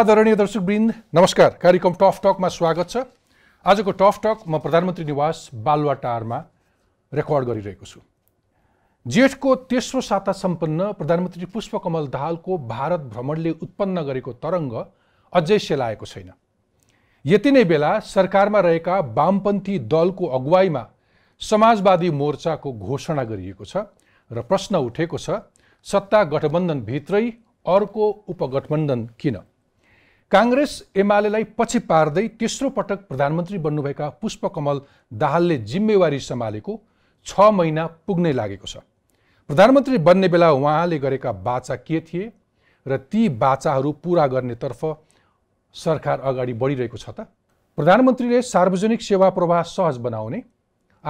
आदरणीय दर्शकवृन्द नमस्कार कार्यक्रम टफ टकमा स्वागत छ आजको टफ टक म प्रधानमन्त्री निवास बालुवाटारमा रेकर्ड गरिरहेको छु जेठको तेस्रो साता सम्पन्न प्रधानमन्त्री पुष्पकमल दाहालको भारत भ्रमणले उत्पन्न गरेको तरङ्ग अझै सेलाएको छैन यति नै बेला सरकारमा रहेका वामपन्थी दलको अगुवाईमा समाजवादी मोर्चाको घोषणा गरिएको छ र प्रश्न उठेको छ सत्ता गठबन्धनभित्रै अर्को उपगठबन्धन किन काङ्ग्रेस एमालेलाई पछि पार्दै तेस्रो पटक प्रधानमन्त्री बन्नुभएका पुष्पकमल दाहालले जिम्मेवारी सम्हालेको छ महिना पुग्नै लागेको छ प्रधानमन्त्री बन्ने बेला उहाँले गरेका बाचा के थिए र ती बाचाहरू पुरा गर्नेतर्फ सरकार अगाडि बढिरहेको छ त प्रधानमन्त्रीले सार्वजनिक सेवा प्रवाह सहज बनाउने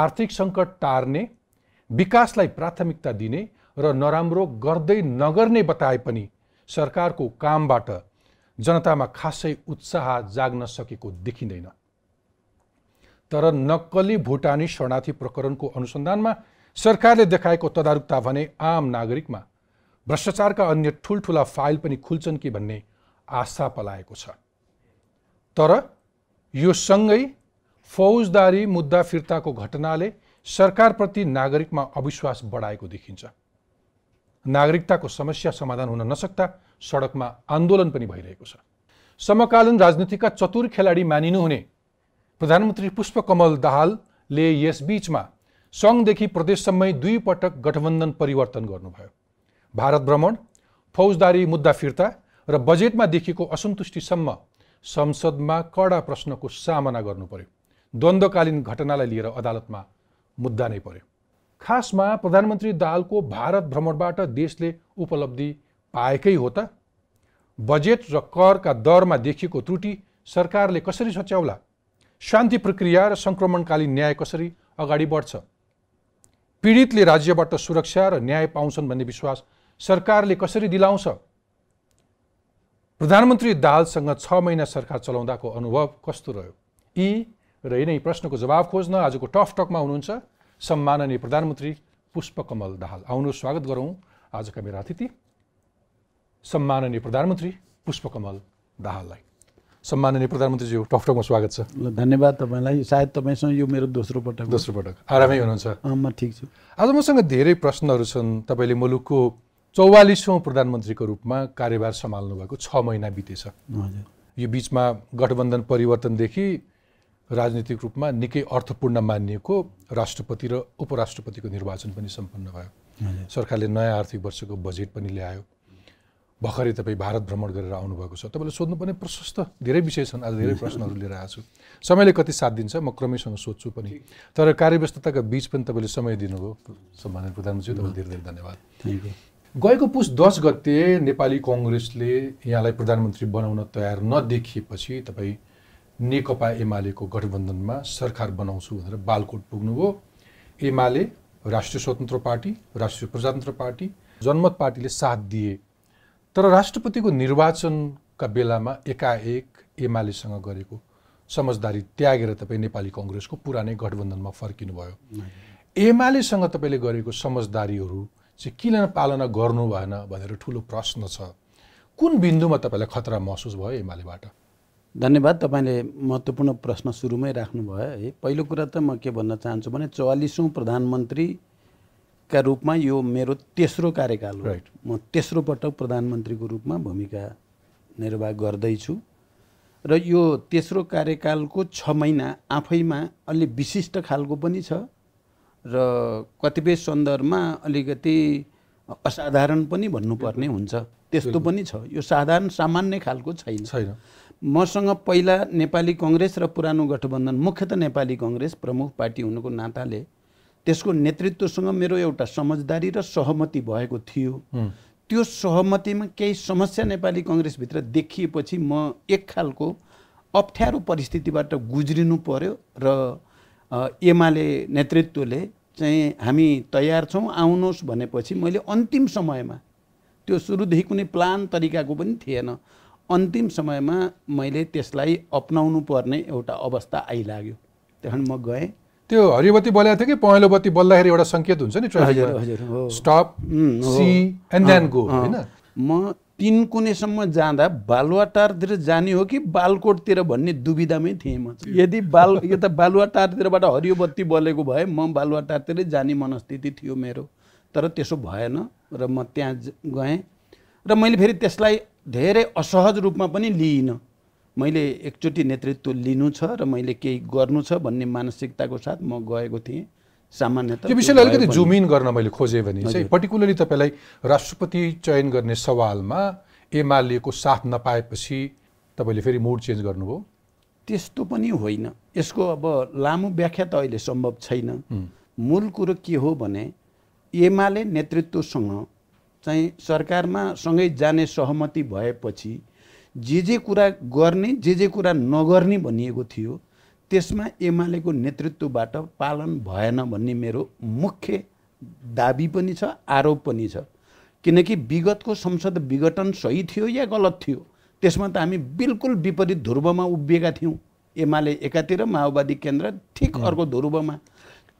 आर्थिक सङ्कट टार्ने विकासलाई प्राथमिकता दिने र नराम्रो गर्दै नगर्ने बताए पनि सरकारको कामबाट जनतामा खासै उत्साह जाग्न सकेको देखिँदैन तर नक्कली भुटानी शरणार्थी प्रकरणको अनुसन्धानमा सरकारले देखाएको तदारुकता भने आम नागरिकमा भ्रष्टाचारका अन्य ठुल्ठुला फाइल पनि खुल्छन् कि भन्ने आशा पलाएको छ तर यो सँगै फौजदारी मुद्दा फिर्ताको घटनाले सरकारप्रति नागरिकमा अविश्वास बढाएको देखिन्छ नागरिकताको समस्या समाधान हुन नसक्दा सडकमा आन्दोलन पनि भइरहेको छ समकालीन राजनीतिका चतुर खेलाडी मानिनुहुने प्रधानमन्त्री पुष्पकमल दाहालले यसबीचमा सङ्घदेखि प्रदेशसम्मै दुई पटक गठबन्धन परिवर्तन गर्नुभयो भारत भ्रमण फौजदारी मुद्दा फिर्ता र बजेटमा देखिएको असन्तुष्टिसम्म संसदमा कडा प्रश्नको सामना गर्नु पर्यो द्वन्द्वकालीन घटनालाई लिएर अदालतमा मुद्दा नै पर्यो खासमा प्रधानमन्त्री दालको भारत भ्रमणबाट देशले उपलब्धि पाएकै हो त बजेट र करका दरमा देखिएको त्रुटि सरकारले कसरी सच्याउला शान्ति प्रक्रिया र सङ्क्रमणकालीन न्याय कसरी अगाडि बढ्छ पीडितले राज्यबाट सुरक्षा र न्याय पाउँछन् भन्ने विश्वास सरकारले कसरी दिलाउँछ प्रधानमन्त्री दालसँग छ महिना सरकार चलाउँदाको अनुभव कस्तो रह्यो यी र यिनै प्रश्नको जवाब खोज्न आजको टफ टकमा हुनुहुन्छ सम्माननीय प्रधानमन्त्री पुष्पकमल दाहाल आउनु स्वागत गरौँ आजका मेरा अतिथि सम्माननीय प्रधानमन्त्री पुष्पकमल दाहाललाई सम्माननीय प्रधानमन्त्रीज्यू टकटकमा स्वागत छ ल धन्यवाद तपाईँलाई सायद तपाईँसँग यो मेरो दोस्रो पटक दोस्रो पटक आरामै हुनुहुन्छ म ठिक छु आज मसँग धेरै प्रश्नहरू छन् तपाईँले मुलुकको चौवालिसौँ प्रधानमन्त्रीको रूपमा कार्यभार सम्हाल्नु भएको छ महिना बितेछ हजुर यो बिचमा गठबन्धन परिवर्तनदेखि राजनीतिक रूपमा निकै अर्थपूर्ण मानिएको राष्ट्रपति र उपराष्ट्रपतिको निर्वाचन पनि सम्पन्न भयो सरकारले नयाँ आर्थिक वर्षको बजेट पनि ल्यायो भर्खरै तपाईँ भारत भ्रमण गरेर आउनुभएको छ तपाईँले सोध्नुपर्ने प्रशस्त धेरै विषय छन् आज धेरै प्रश्नहरू लिएर आएको छु समयले कति साथ दिन्छ म क्रमैसँग सोध्छु पनि तर कार्यव्यस्तताका बिच पनि तपाईँले समय दिनुभयो सम्मानित प्रधानमन्त्री तपाईँलाई धेरै धेरै धन्यवाद गएको पुस दस गते नेपाली कङ्ग्रेसले यहाँलाई प्रधानमन्त्री बनाउन तयार नदेखिएपछि तपाईँ नेकपा एमालेको गठबन्धनमा सरकार बनाउँछु भनेर बालकोट पुग्नुभयो एमाले राष्ट्रिय स्वतन्त्र पार्टी राष्ट्रिय प्रजातन्त्र पार्टी जनमत पार्टीले साथ दिए तर राष्ट्रपतिको निर्वाचनका बेलामा एकाएक एमालेसँग गरेको समझदारी त्यागेर तपाईँ नेपाली कङ्ग्रेसको पुरानै गठबन्धनमा फर्किनुभयो एमालेसँग तपाईँले गरेको समझदारीहरू चाहिँ किन पालना गर्नु भएन भनेर ठुलो प्रश्न छ कुन बिन्दुमा तपाईँलाई खतरा महसुस भयो एमालेबाट धन्यवाद तपाईँले महत्त्वपूर्ण प्रश्न सुरुमै राख्नुभयो है पहिलो कुरा त म के भन्न चाहन्छु भने चौवालिसौँ प्रधानमन्त्रीका रूपमा यो मेरो तेस्रो कार्यकाल राइट म तेस्रो पटक प्रधानमन्त्रीको रूपमा भूमिका निर्वाह गर्दैछु र यो तेस्रो कार्यकालको छ महिना आफैमा अलि विशिष्ट खालको पनि छ र कतिपय सन्दर्भमा अलिकति असाधारण पनि भन्नुपर्ने हुन्छ त्यस्तो पनि छ यो साधारण सामान्य खालको छैन छैन मसँग पहिला नेपाली कङ्ग्रेस र पुरानो गठबन्धन मुख्यत नेपाली कङ्ग्रेस प्रमुख पार्टी हुनुको नाताले त्यसको नेतृत्वसँग मेरो एउटा समझदारी र सहमति भएको थियो त्यो सहमतिमा केही समस्या नेपाली कङ्ग्रेसभित्र देखिएपछि म एक खालको अप्ठ्यारो परिस्थितिबाट गुज्रिनु पर्यो र एमाले नेतृत्वले चाहिँ हामी तयार छौँ आउनुहोस् भनेपछि मैले अन्तिम समयमा त्यो सुरुदेखि कुनै प्लान तरिकाको पनि थिएन अन्तिम समयमा मैले त्यसलाई अप्नाउनु पर्ने एउटा अवस्था आइलाग्यो त्यहाँ म गएँ त्यो बत्ती बोलाएको थियो कि पहेँलो बत्ती बोल्दाखेरि एउटा सङ्केत हुन्छ नि स्टप सी एन्ड गो म तिन कुनेसम्म जाँदा बालुवाटारतिर जाने हो कि बालकोटतिर भन्ने दुविधामै थिएँ म यदि बाल यो त बालुवाटारतिरबाट हरियो बत्ती बोलेको भए म बालुवाटारतिरै जाने मनस्थिति थियो मेरो तर त्यसो भएन र म त्यहाँ गएँ र मैले फेरि त्यसलाई धेरै असहज रूपमा पनि लिइनँ मैले एकचोटि नेतृत्व लिनु छ र मैले केही गर्नु छ भन्ने मानसिकताको साथ म गएको थिएँ सामान्यतः यो विषयलाई अलिकति जुम इन गर्न मैले खोजेँ भने चाहिँ पर्टिकुलरली तपाईँलाई राष्ट्रपति चयन गर्ने सवालमा एमालेको साथ नपाएपछि तपाईँले फेरि मुड चेन्ज गर्नुभयो त्यस्तो पनि होइन यसको अब लामो व्याख्या त अहिले सम्भव छैन मूल कुरो के हो भने एमाले नेतृत्वसँग चाहिँ सरकारमा सँगै जाने सहमति भएपछि जे जे कुरा गर्ने जे जे कुरा नगर्ने भनिएको थियो त्यसमा एमालेको नेतृत्वबाट पालन भएन भन्ने मेरो मुख्य दाबी पनि छ आरोप पनि छ किनकि विगतको संसद विघटन सही थियो या गलत थियो त्यसमा त हामी बिल्कुल विपरीत ध्रुवमा उभिएका थियौँ एमाले एकातिर माओवादी केन्द्र ठिक अर्को ध्रुवमा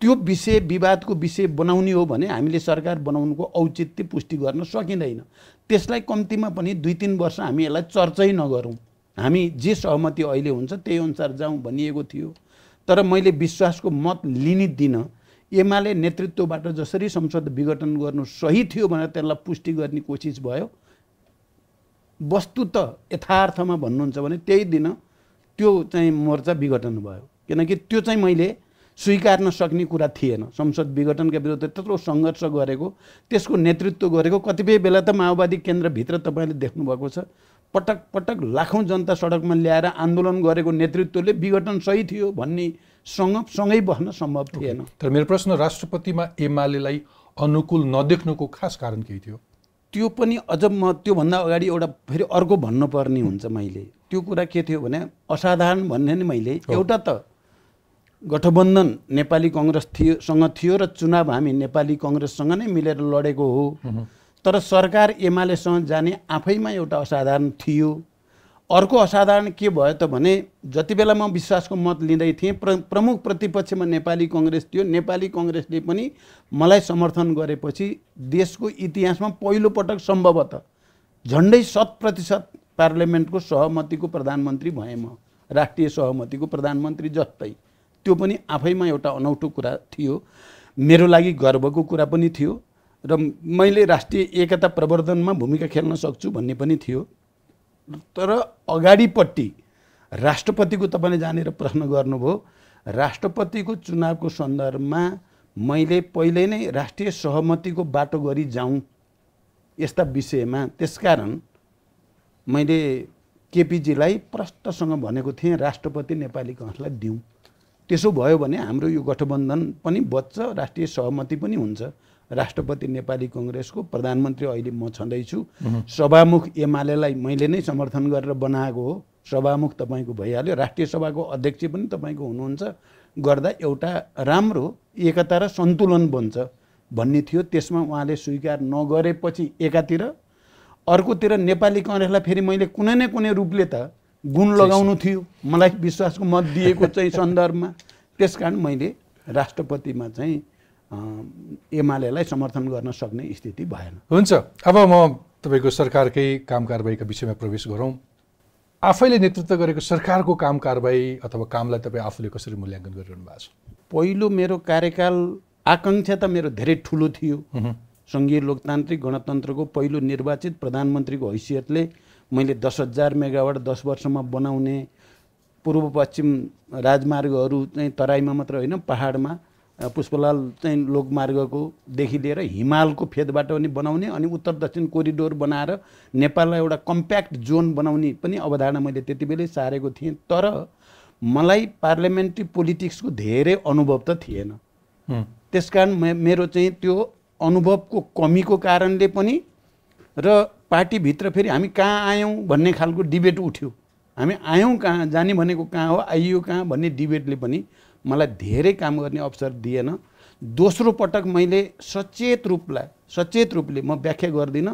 त्यो विषय विवादको विषय बनाउने हो भने हामीले सरकार बनाउनुको औचित्य पुष्टि गर्न सकिँदैन त्यसलाई कम्तीमा पनि दुई तिन वर्ष हामी यसलाई चर्चै नगरौँ हामी जे सहमति अहिले हुन्छ त्यही अनुसार जाउँ भनिएको थियो तर मैले विश्वासको मत लिने दिन एमाले नेतृत्वबाट जसरी संसद विघटन गर्नु सही थियो भनेर त्यसलाई पुष्टि गर्ने कोसिस भयो वस्तु त यथार्थमा भन्नुहुन्छ भने त्यही दिन त्यो चाहिँ मोर्चा विघटन भयो किनकि त्यो चाहिँ मैले स्वीकार्न सक्ने कुरा थिएन संसद विघटनका विरुद्ध त्यत्रो सङ्घर्ष गरेको त्यसको नेतृत्व गरेको कतिपय बेला त माओवादी केन्द्रभित्र तपाईँले देख्नुभएको छ पटक पटक लाखौँ जनता सडकमा ल्याएर आन्दोलन गरेको नेतृत्वले विघटन सही थियो भन्ने सँग सँगै बस्न सम्भव थिएन तर मेरो प्रश्न राष्ट्रपतिमा एमालेलाई अनुकूल नदेख्नुको खास कारण केही थियो त्यो पनि अझ म त्योभन्दा अगाडि एउटा फेरि अर्को भन्नुपर्ने हुन्छ मैले त्यो कुरा के थियो भने असाधारण भन्ने नि मैले एउटा त गठबन्धन नेपाली कङ्ग्रेस थियो सँग थियो र चुनाव हामी नेपाली कङ्ग्रेससँग नै मिलेर लडेको हो तर सरकार एमालेसँग जाने आफैमा एउटा असाधारण थियो अर्को असाधारण के भयो त भने जति बेला म विश्वासको मत लिँदै थिएँ प्र प्रमुख प्रतिपक्षमा नेपाली कङ्ग्रेस थियो नेपाली कङ्ग्रेसले पनि मलाई समर्थन गरेपछि देशको इतिहासमा पहिलोपटक सम्भवतः झन्डै शत प्रतिशत पार्लियामेन्टको सहमतिको प्रधानमन्त्री भएँ म राष्ट्रिय सहमतिको प्रधानमन्त्री जस्तै त्यो पनि आफैमा एउटा अनौठो कुरा थियो मेरो लागि गर्वको कुरा पनि थियो र मैले राष्ट्रिय एकता प्रवर्धनमा भूमिका खेल्न सक्छु भन्ने पनि थियो तर अगाडिपट्टि राष्ट्रपतिको तपाईँले जानेर प्रश्न गर्नुभयो राष्ट्रपतिको चुनावको सन्दर्भमा मैले पहिले नै राष्ट्रिय सहमतिको बाटो गरी जाउँ यस्ता विषयमा त्यसकारण मैले केपिजीलाई प्रष्टसँग भनेको थिएँ राष्ट्रपति नेपाली कङ्ग्रेसलाई दिउँ त्यसो भयो भने हाम्रो यो गठबन्धन पनि बच्छ राष्ट्रिय सहमति पनि हुन्छ राष्ट्रपति नेपाली कङ्ग्रेसको प्रधानमन्त्री अहिले म छँदैछु सभामुख एमालेलाई मैले नै समर्थन गरेर बनाएको हो सभामुख तपाईँको भइहाल्यो राष्ट्रिय सभाको अध्यक्ष पनि तपाईँको हुनुहुन्छ गर्दा एउटा राम्रो एकता र सन्तुलन बन्छ भन्ने थियो त्यसमा उहाँले स्वीकार नगरेपछि एकातिर अर्कोतिर नेपाली कङ्ग्रेसलाई फेरि मैले कुनै न कुनै रूपले त गुण लगाउनु थियो मलाई विश्वासको मत दिएको चाहिँ सन्दर्भमा त्यस कारण मैले राष्ट्रपतिमा चाहिँ एमालेलाई समर्थन गर्न सक्ने स्थिति भएन हुन्छ अब म तपाईँको सरकारकै काम कारबाहीका विषयमा प्रवेश गरौँ आफैले नेतृत्व गरेको सरकारको काम कारबाही अथवा कामलाई तपाईँ आफूले कसरी मूल्याङ्कन गरिरहनु भएको छ पहिलो मेरो कार्यकाल आकाङ्क्षा त मेरो धेरै ठुलो थियो सङ्घीय लोकतान्त्रिक गणतन्त्रको पहिलो निर्वाचित प्रधानमन्त्रीको हैसियतले मैले दस हजार मेगावाट दस वर्षमा बनाउने पूर्व पश्चिम राजमार्गहरू चाहिँ तराईमा मात्र होइन पाहाडमा पुष्पलाल चाहिँ लोकमार्गकोदेखि लिएर हिमालको फेदबाट पनि बनाउने अनि उत्तर दक्षिण कोरिडोर बनाएर नेपाललाई एउटा कम्प्याक्ट जोन बनाउने पनि अवधारणा मैले त्यति बेलै सारेको थिएँ तर मलाई पार्लियामेन्ट्री पोलिटिक्सको धेरै अनुभव त थिएन त्यस कारण मेरो चाहिँ त्यो अनुभवको कमीको कारणले पनि र पार्टीभित्र फेरि हामी कहाँ आयौँ भन्ने खालको डिबेट उठ्यो हामी आयौँ कहाँ जाने भनेको कहाँ हो आइयो कहाँ भन्ने डिबेटले पनि मलाई धेरै काम गर्ने अवसर दिएन दोस्रो पटक मैले सचेत रूपलाई सचेत रूपले म व्याख्या गर्दिनँ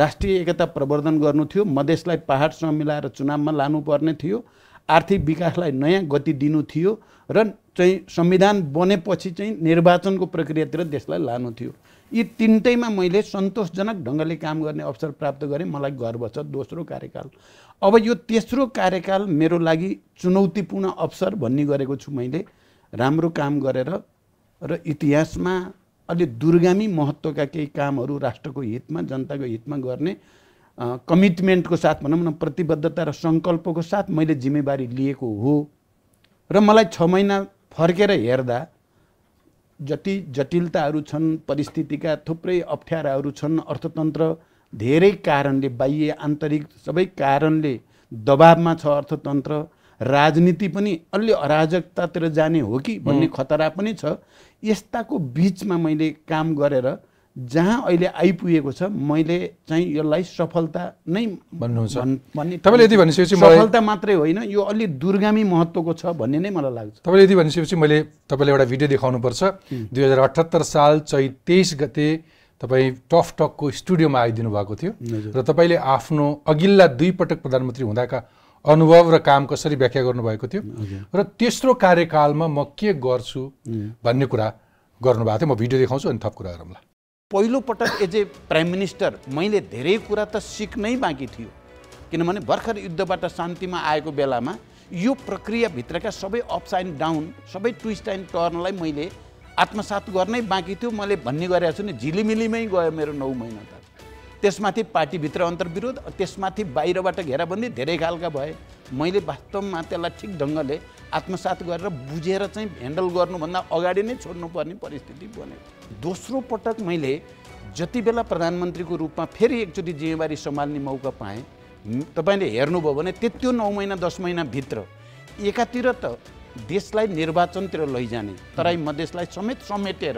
राष्ट्रिय एकता प्रवर्धन गर्नु थियो मधेसलाई पाहाडसँग मिलाएर चुनावमा लानुपर्ने थियो आर्थिक विकासलाई नयाँ गति दिनु थियो र चाहिँ संविधान बनेपछि चाहिँ निर्वाचनको प्रक्रियातिर देशलाई लानु थियो यी तिनटैमा मैले सन्तोषजनक ढङ्गले काम गर्ने अवसर प्राप्त गरेँ मलाई गर्व छ दोस्रो कार्यकाल अब यो तेस्रो कार्यकाल मेरो लागि चुनौतीपूर्ण अवसर भन्ने गरेको छु मैले राम्रो काम गरेर र इतिहासमा अलि दुर्गामी महत्त्वका केही कामहरू राष्ट्रको हितमा जनताको हितमा गर्ने कमिटमेन्टको साथ भनौँ न प्रतिबद्धता र सङ्कल्पको साथ मैले जिम्मेवारी लिएको हो र मलाई छ महिना फर्केर हेर्दा जति जटिलताहरू छन् परिस्थितिका थुप्रै अप्ठ्याराहरू छन् अर्थतन्त्र धेरै कारणले बाह्य आन्तरिक सबै कारणले दबावमा छ अर्थतन्त्र राजनीति पनि अलि अराजकतातिर जाने हो कि भन्ने खतरा पनि छ यस्ताको बिचमा मैले काम गरेर जहाँ अहिले आइपुगेको छ मैले चाहिँ यसलाई सफलता नै भन्नुहुन्छ भन्ने तपाईँले यदि भनिसकेपछि सफलता मात्रै होइन यो अलि दुर्गामी महत्त्वको छ भन्ने नै मलाई लाग्छ तपाईँले यदि भनिसकेपछि मैले तपाईँलाई एउटा भिडियो देखाउनुपर्छ दुई हजार अठहत्तर साल चैत तेइस गते तपाईँ टफ टकको स्टुडियोमा आइदिनु भएको थियो र तपाईँले आफ्नो अघिल्ला दुई पटक प्रधानमन्त्री हुँदाका अनुभव र काम कसरी व्याख्या गर्नुभएको थियो र तेस्रो कार्यकालमा म के गर्छु भन्ने कुरा गर्नुभएको थियो म भिडियो देखाउँछु अनि थप कुरा गरौँला पहिलोपटक एज ए प्राइम मिनिस्टर मैले धेरै कुरा त सिक्नै बाँकी थियो किनभने भर्खर युद्धबाट शान्तिमा आएको बेलामा यो प्रक्रियाभित्रका सबै अप्स एन्ड डाउन सबै ट्विस्ट एन्ड टर्नलाई मैले आत्मसात गर्नै बाँकी थियो मैले भन्ने गरेको छु नि झिलिमिलीमै गयो मेरो नौ महिना त त्यसमाथि पार्टीभित्र अन्तर्विरोध त्यसमाथि बाहिरबाट घेराबन्दी धेरै खालका भए मैले वास्तवमा त्यसलाई ठिक ढङ्गले आत्मसात गरेर बुझेर चाहिँ ह्यान्डल गर्नुभन्दा अगाडि नै छोड्नुपर्ने परिस्थिति बनेको दोस्रो पटक मैले जति बेला प्रधानमन्त्रीको रूपमा फेरि एकचोटि जिम्मेवारी सम्हाल्ने मौका पाएँ तपाईँले हेर्नुभयो भने त्यो नौ महिना दस महिनाभित्र एकातिर त देशलाई निर्वाचनतिर लैजाने तराई मधेसलाई समेत समेटेर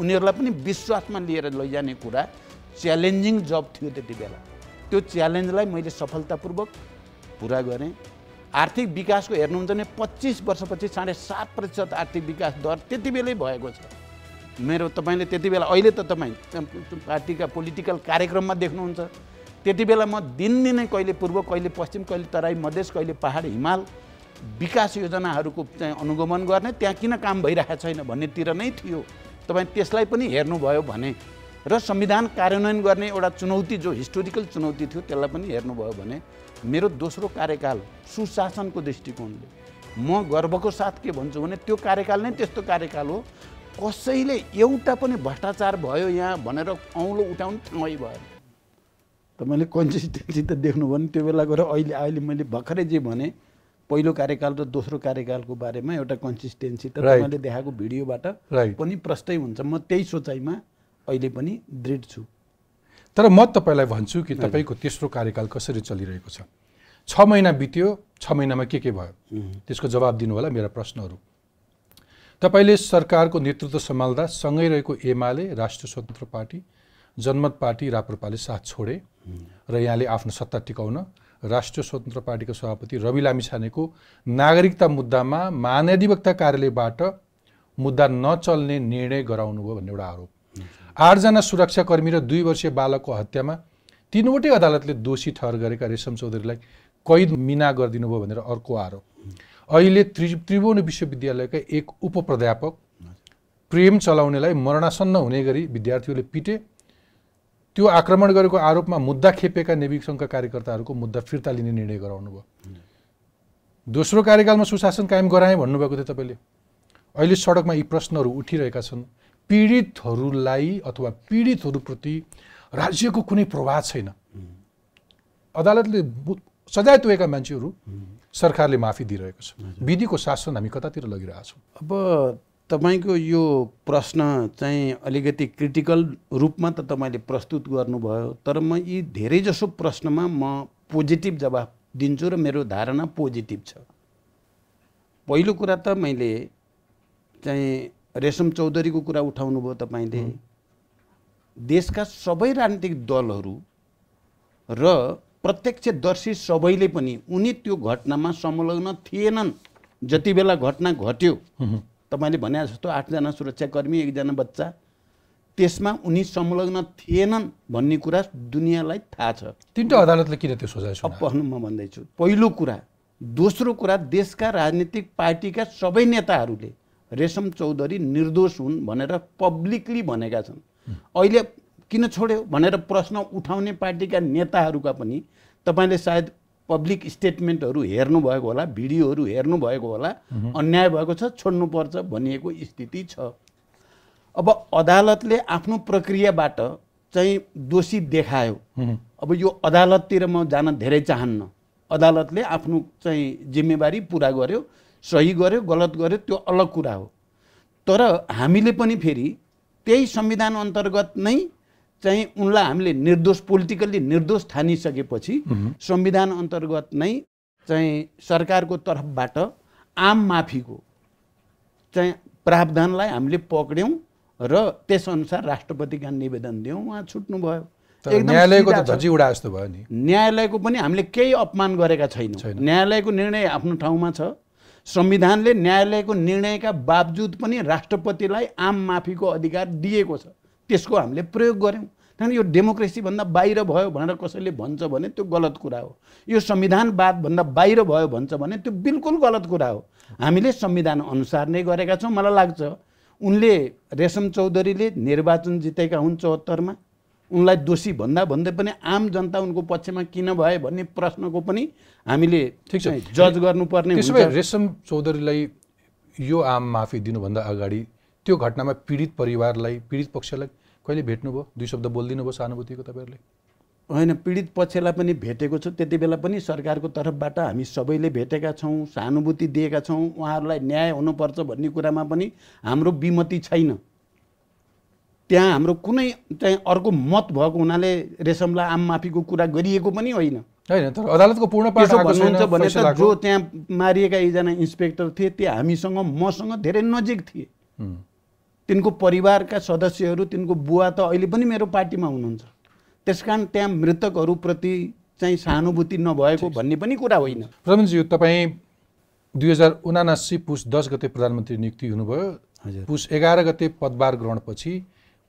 उनीहरूलाई पनि विश्वासमा लिएर लैजाने कुरा च्यालेन्जिङ जब थियो त्यति बेला त्यो च्यालेन्जलाई मैले सफलतापूर्वक पुरा गरेँ आर्थिक विकासको हेर्नुहुन्छ भने पच्चिस वर्षपछि साढे सात प्रतिशत आर्थिक विकास दर त्यति बेलै भएको छ मेरो तपाईँले त्यति बेला अहिले त तपाईँ पार्टीका पोलिटिकल कार्यक्रममा देख्नुहुन्छ त्यति बेला म दिनदिनै कहिले पूर्व कहिले पश्चिम कहिले तराई मधेस कहिले पहाड हिमाल विकास योजनाहरूको चाहिँ अनुगमन गर्ने त्यहाँ किन काम भइरहेको छैन भन्नेतिर नै थियो तपाईँ त्यसलाई पनि हेर्नुभयो भने र संविधान कार्यान्वयन गर्ने एउटा चुनौती जो हिस्टोरिकल चुनौती थियो त्यसलाई पनि हेर्नुभयो भने मेरो दोस्रो कार्यकाल सुशासनको दृष्टिकोणले म गर्वको साथ के भन्छु भने त्यो कार्यकाल नै त्यस्तो कार्यकाल हो कसैले एउटा पनि भ्रष्टाचार भयो यहाँ भनेर औँलो उठाउनु ठाउँै भएन तपाईँले कन्सिस्टेन्सी त देख्नुभयो भने त्यो बेला गएर अहिले अहिले मैले भर्खरै जे भने पहिलो कार्यकाल र दोस्रो कार्यकालको बारेमा एउटा कन्सिस्टेन्सी त मैले देखाएको भिडियोबाट पनि प्रष्टै हुन्छ म त्यही सोचाइमा अहिले पनि दृढ छु तर म तपाईँलाई भन्छु कि तपाईँको तेस्रो कार्यकाल कसरी चलिरहेको छ छ महिना बित्यो छ महिनामा के के भयो त्यसको जवाब दिनु होला मेरा प्रश्नहरू तपाईँले सरकारको नेतृत्व सम्हाल्दा सँगै रहेको एमाले राष्ट्रिय स्वतन्त्र पार्टी जनमत पार्टी राप्रपाले साथ छोडे र यहाँले आफ्नो सत्ता टिकाउन राष्ट्रिय स्वतन्त्र पार्टीको सभापति रवि लामिछानेको नागरिकता मुद्दामा महाधिवक्ता कार्यालयबाट मुद्दा नचल्ने निर्णय गराउनुभयो भन्ने एउटा आरोप आठजना सुरक्षाकर्मी र दुई वर्षीय बालकको हत्यामा तिनवटै अदालतले दोषी ठहर गरेका रेशम चौधरीलाई कैद मिना गरिदिनु भयो भनेर अर्को आरोप अहिले त्रि त्रिभुवन विश्वविद्यालयका एक उप प्राध्यापक प्रेम चलाउनेलाई मरणासन्न हुने गरी विद्यार्थीहरूले पिटे त्यो आक्रमण गरेको आरोपमा मुद्दा खेपेका नेविक सङ्घका कार्यकर्ताहरूको मुद्दा फिर्ता लिने निर्णय गराउनु भयो दोस्रो कार्यकालमा सुशासन कायम गराएँ भन्नुभएको थियो तपाईँले अहिले सडकमा यी प्रश्नहरू उठिरहेका छन् पीडितहरूलाई अथवा पीडितहरूप्रति राज्यको कुनै प्रभाव छैन अदालतले सजाय तोएका मान्छेहरू सरकारले माफी दिइरहेको छ विधिको शासन हामी कतातिर लगिरहेछौँ अब तपाईँको यो प्रश्न चाहिँ अलिकति क्रिटिकल रूपमा त तपाईँले प्रस्तुत गर्नुभयो तर म यी धेरैजसो प्रश्नमा म पोजिटिभ जवाब दिन्छु र मेरो धारणा पोजिटिभ छ पहिलो कुरा त मैले चाहिँ रेशम चौधरीको कुरा उठाउनु भयो तपाईँले देशका सबै राजनीतिक दलहरू र प्रत्यक्षदर्शी सबैले पनि उनी त्यो घटनामा संलग्न थिएनन् जति बेला घटना घट्यो तपाईँले भने जस्तो आठजना सुरक्षाकर्मी एकजना बच्चा त्यसमा उनी संलग्न थिएनन् भन्ने कुरा दुनियाँलाई थाहा छ तिनवटा अदालतले किन त्यो सोचाइ भन्नु म भन्दैछु पहिलो कुरा दोस्रो कुरा देशका राजनीतिक पार्टीका सबै नेताहरूले रेशम चौधरी निर्दोष हुन् भनेर पब्लिकली भनेका छन् अहिले किन छोड्यो भनेर प्रश्न उठाउने पार्टीका नेताहरूका पनि तपाईँले सायद पब्लिक स्टेटमेन्टहरू हेर्नुभएको होला भिडियोहरू हेर्नुभएको होला अन्याय भएको छ छोड्नुपर्छ भनिएको स्थिति छ अब अदालतले आफ्नो प्रक्रियाबाट चाहिँ दोषी देखायो अब यो अदालततिर म जान धेरै चाहन्न अदालतले आफ्नो चाहिँ जिम्मेवारी पुरा गर्यो सही गर्यो गलत गर्यो त्यो अलग कुरा हो तर हामीले पनि फेरि त्यही संविधान अन्तर्गत नै चाहिँ उनलाई हामीले निर्दोष पोलिटिकल्ली निर्दोष ठानिसकेपछि संविधान अन्तर्गत नै चाहिँ सरकारको तर्फबाट आम माफीको चाहिँ प्रावधानलाई हामीले पक्र्यौँ र त्यसअनुसार राष्ट्रपतिका निवेदन दियौँ उहाँ छुट्नुभयो न्यायालयको झजी उडा जस्तो भयो नि न्यायालयको पनि हामीले केही अपमान गरेका छैनौँ न्यायालयको निर्णय आफ्नो ठाउँमा छ संविधानले न्यायालयको निर्णयका बावजुद पनि राष्ट्रपतिलाई आम माफीको अधिकार दिएको छ त्यसको हामीले प्रयोग गऱ्यौँ त्यहाँदेखि यो डेमोक्रेसीभन्दा बाहिर भयो भनेर कसैले भन्छ भने त्यो गलत कुरा हो यो संविधानवादभन्दा बाहिर भयो भन्छ भने त्यो बिल्कुल गलत कुरा हो हामीले संविधान अनुसार नै गरेका छौँ मलाई लाग्छ उनले रेशम चौधरीले निर्वाचन जितेका हुन् चौहत्तरमा उनलाई दोषी भन्दा भन्दै पनि आम जनता उनको पक्षमा किन भए भन्ने प्रश्नको पनि हामीले ठिक छ जज गर्नुपर्ने रेशम चौधरीलाई यो आम माफी दिनुभन्दा अगाडि त्यो घटनामा पीडित परिवारलाई पीडित पक्षलाई कहिले भेट्नुभयो दुई शब्द बोलिदिनु भयो सहानुभूतिको तपाईँहरूले होइन पीडित पक्षलाई पनि भेटेको छ त्यति बेला पनि सरकारको तर्फबाट हामी सबैले भेटेका छौँ सहानुभूति दिएका छौँ उहाँहरूलाई न्याय हुनुपर्छ भन्ने कुरामा पनि हाम्रो विमति छैन त्यहाँ हाम्रो कुनै चाहिँ अर्को मत भएको हुनाले रेशमलाई आम माफीको कुरा गरिएको पनि होइन होइन तर अदालतको पूर्ण भन्नुहुन्छ भने त जो त्यहाँ मारिएका एकजना इन्सपेक्टर थिए त्यो हामीसँग मसँग धेरै नजिक थिए तिनको परिवारका सदस्यहरू तिनको बुवा त अहिले पनि मेरो पार्टीमा हुनुहुन्छ त्यस कारण त्यहाँ मृतकहरूप्रति चाहिँ सहानुभूति नभएको भन्ने पनि कुरा होइन प्रवीणजी यो तपाईँ दुई हजार उनासी पुस दस गते प्रधानमन्त्री नियुक्ति हुनुभयो हजुर पुस एघार गते पदभार ग्रहणपछि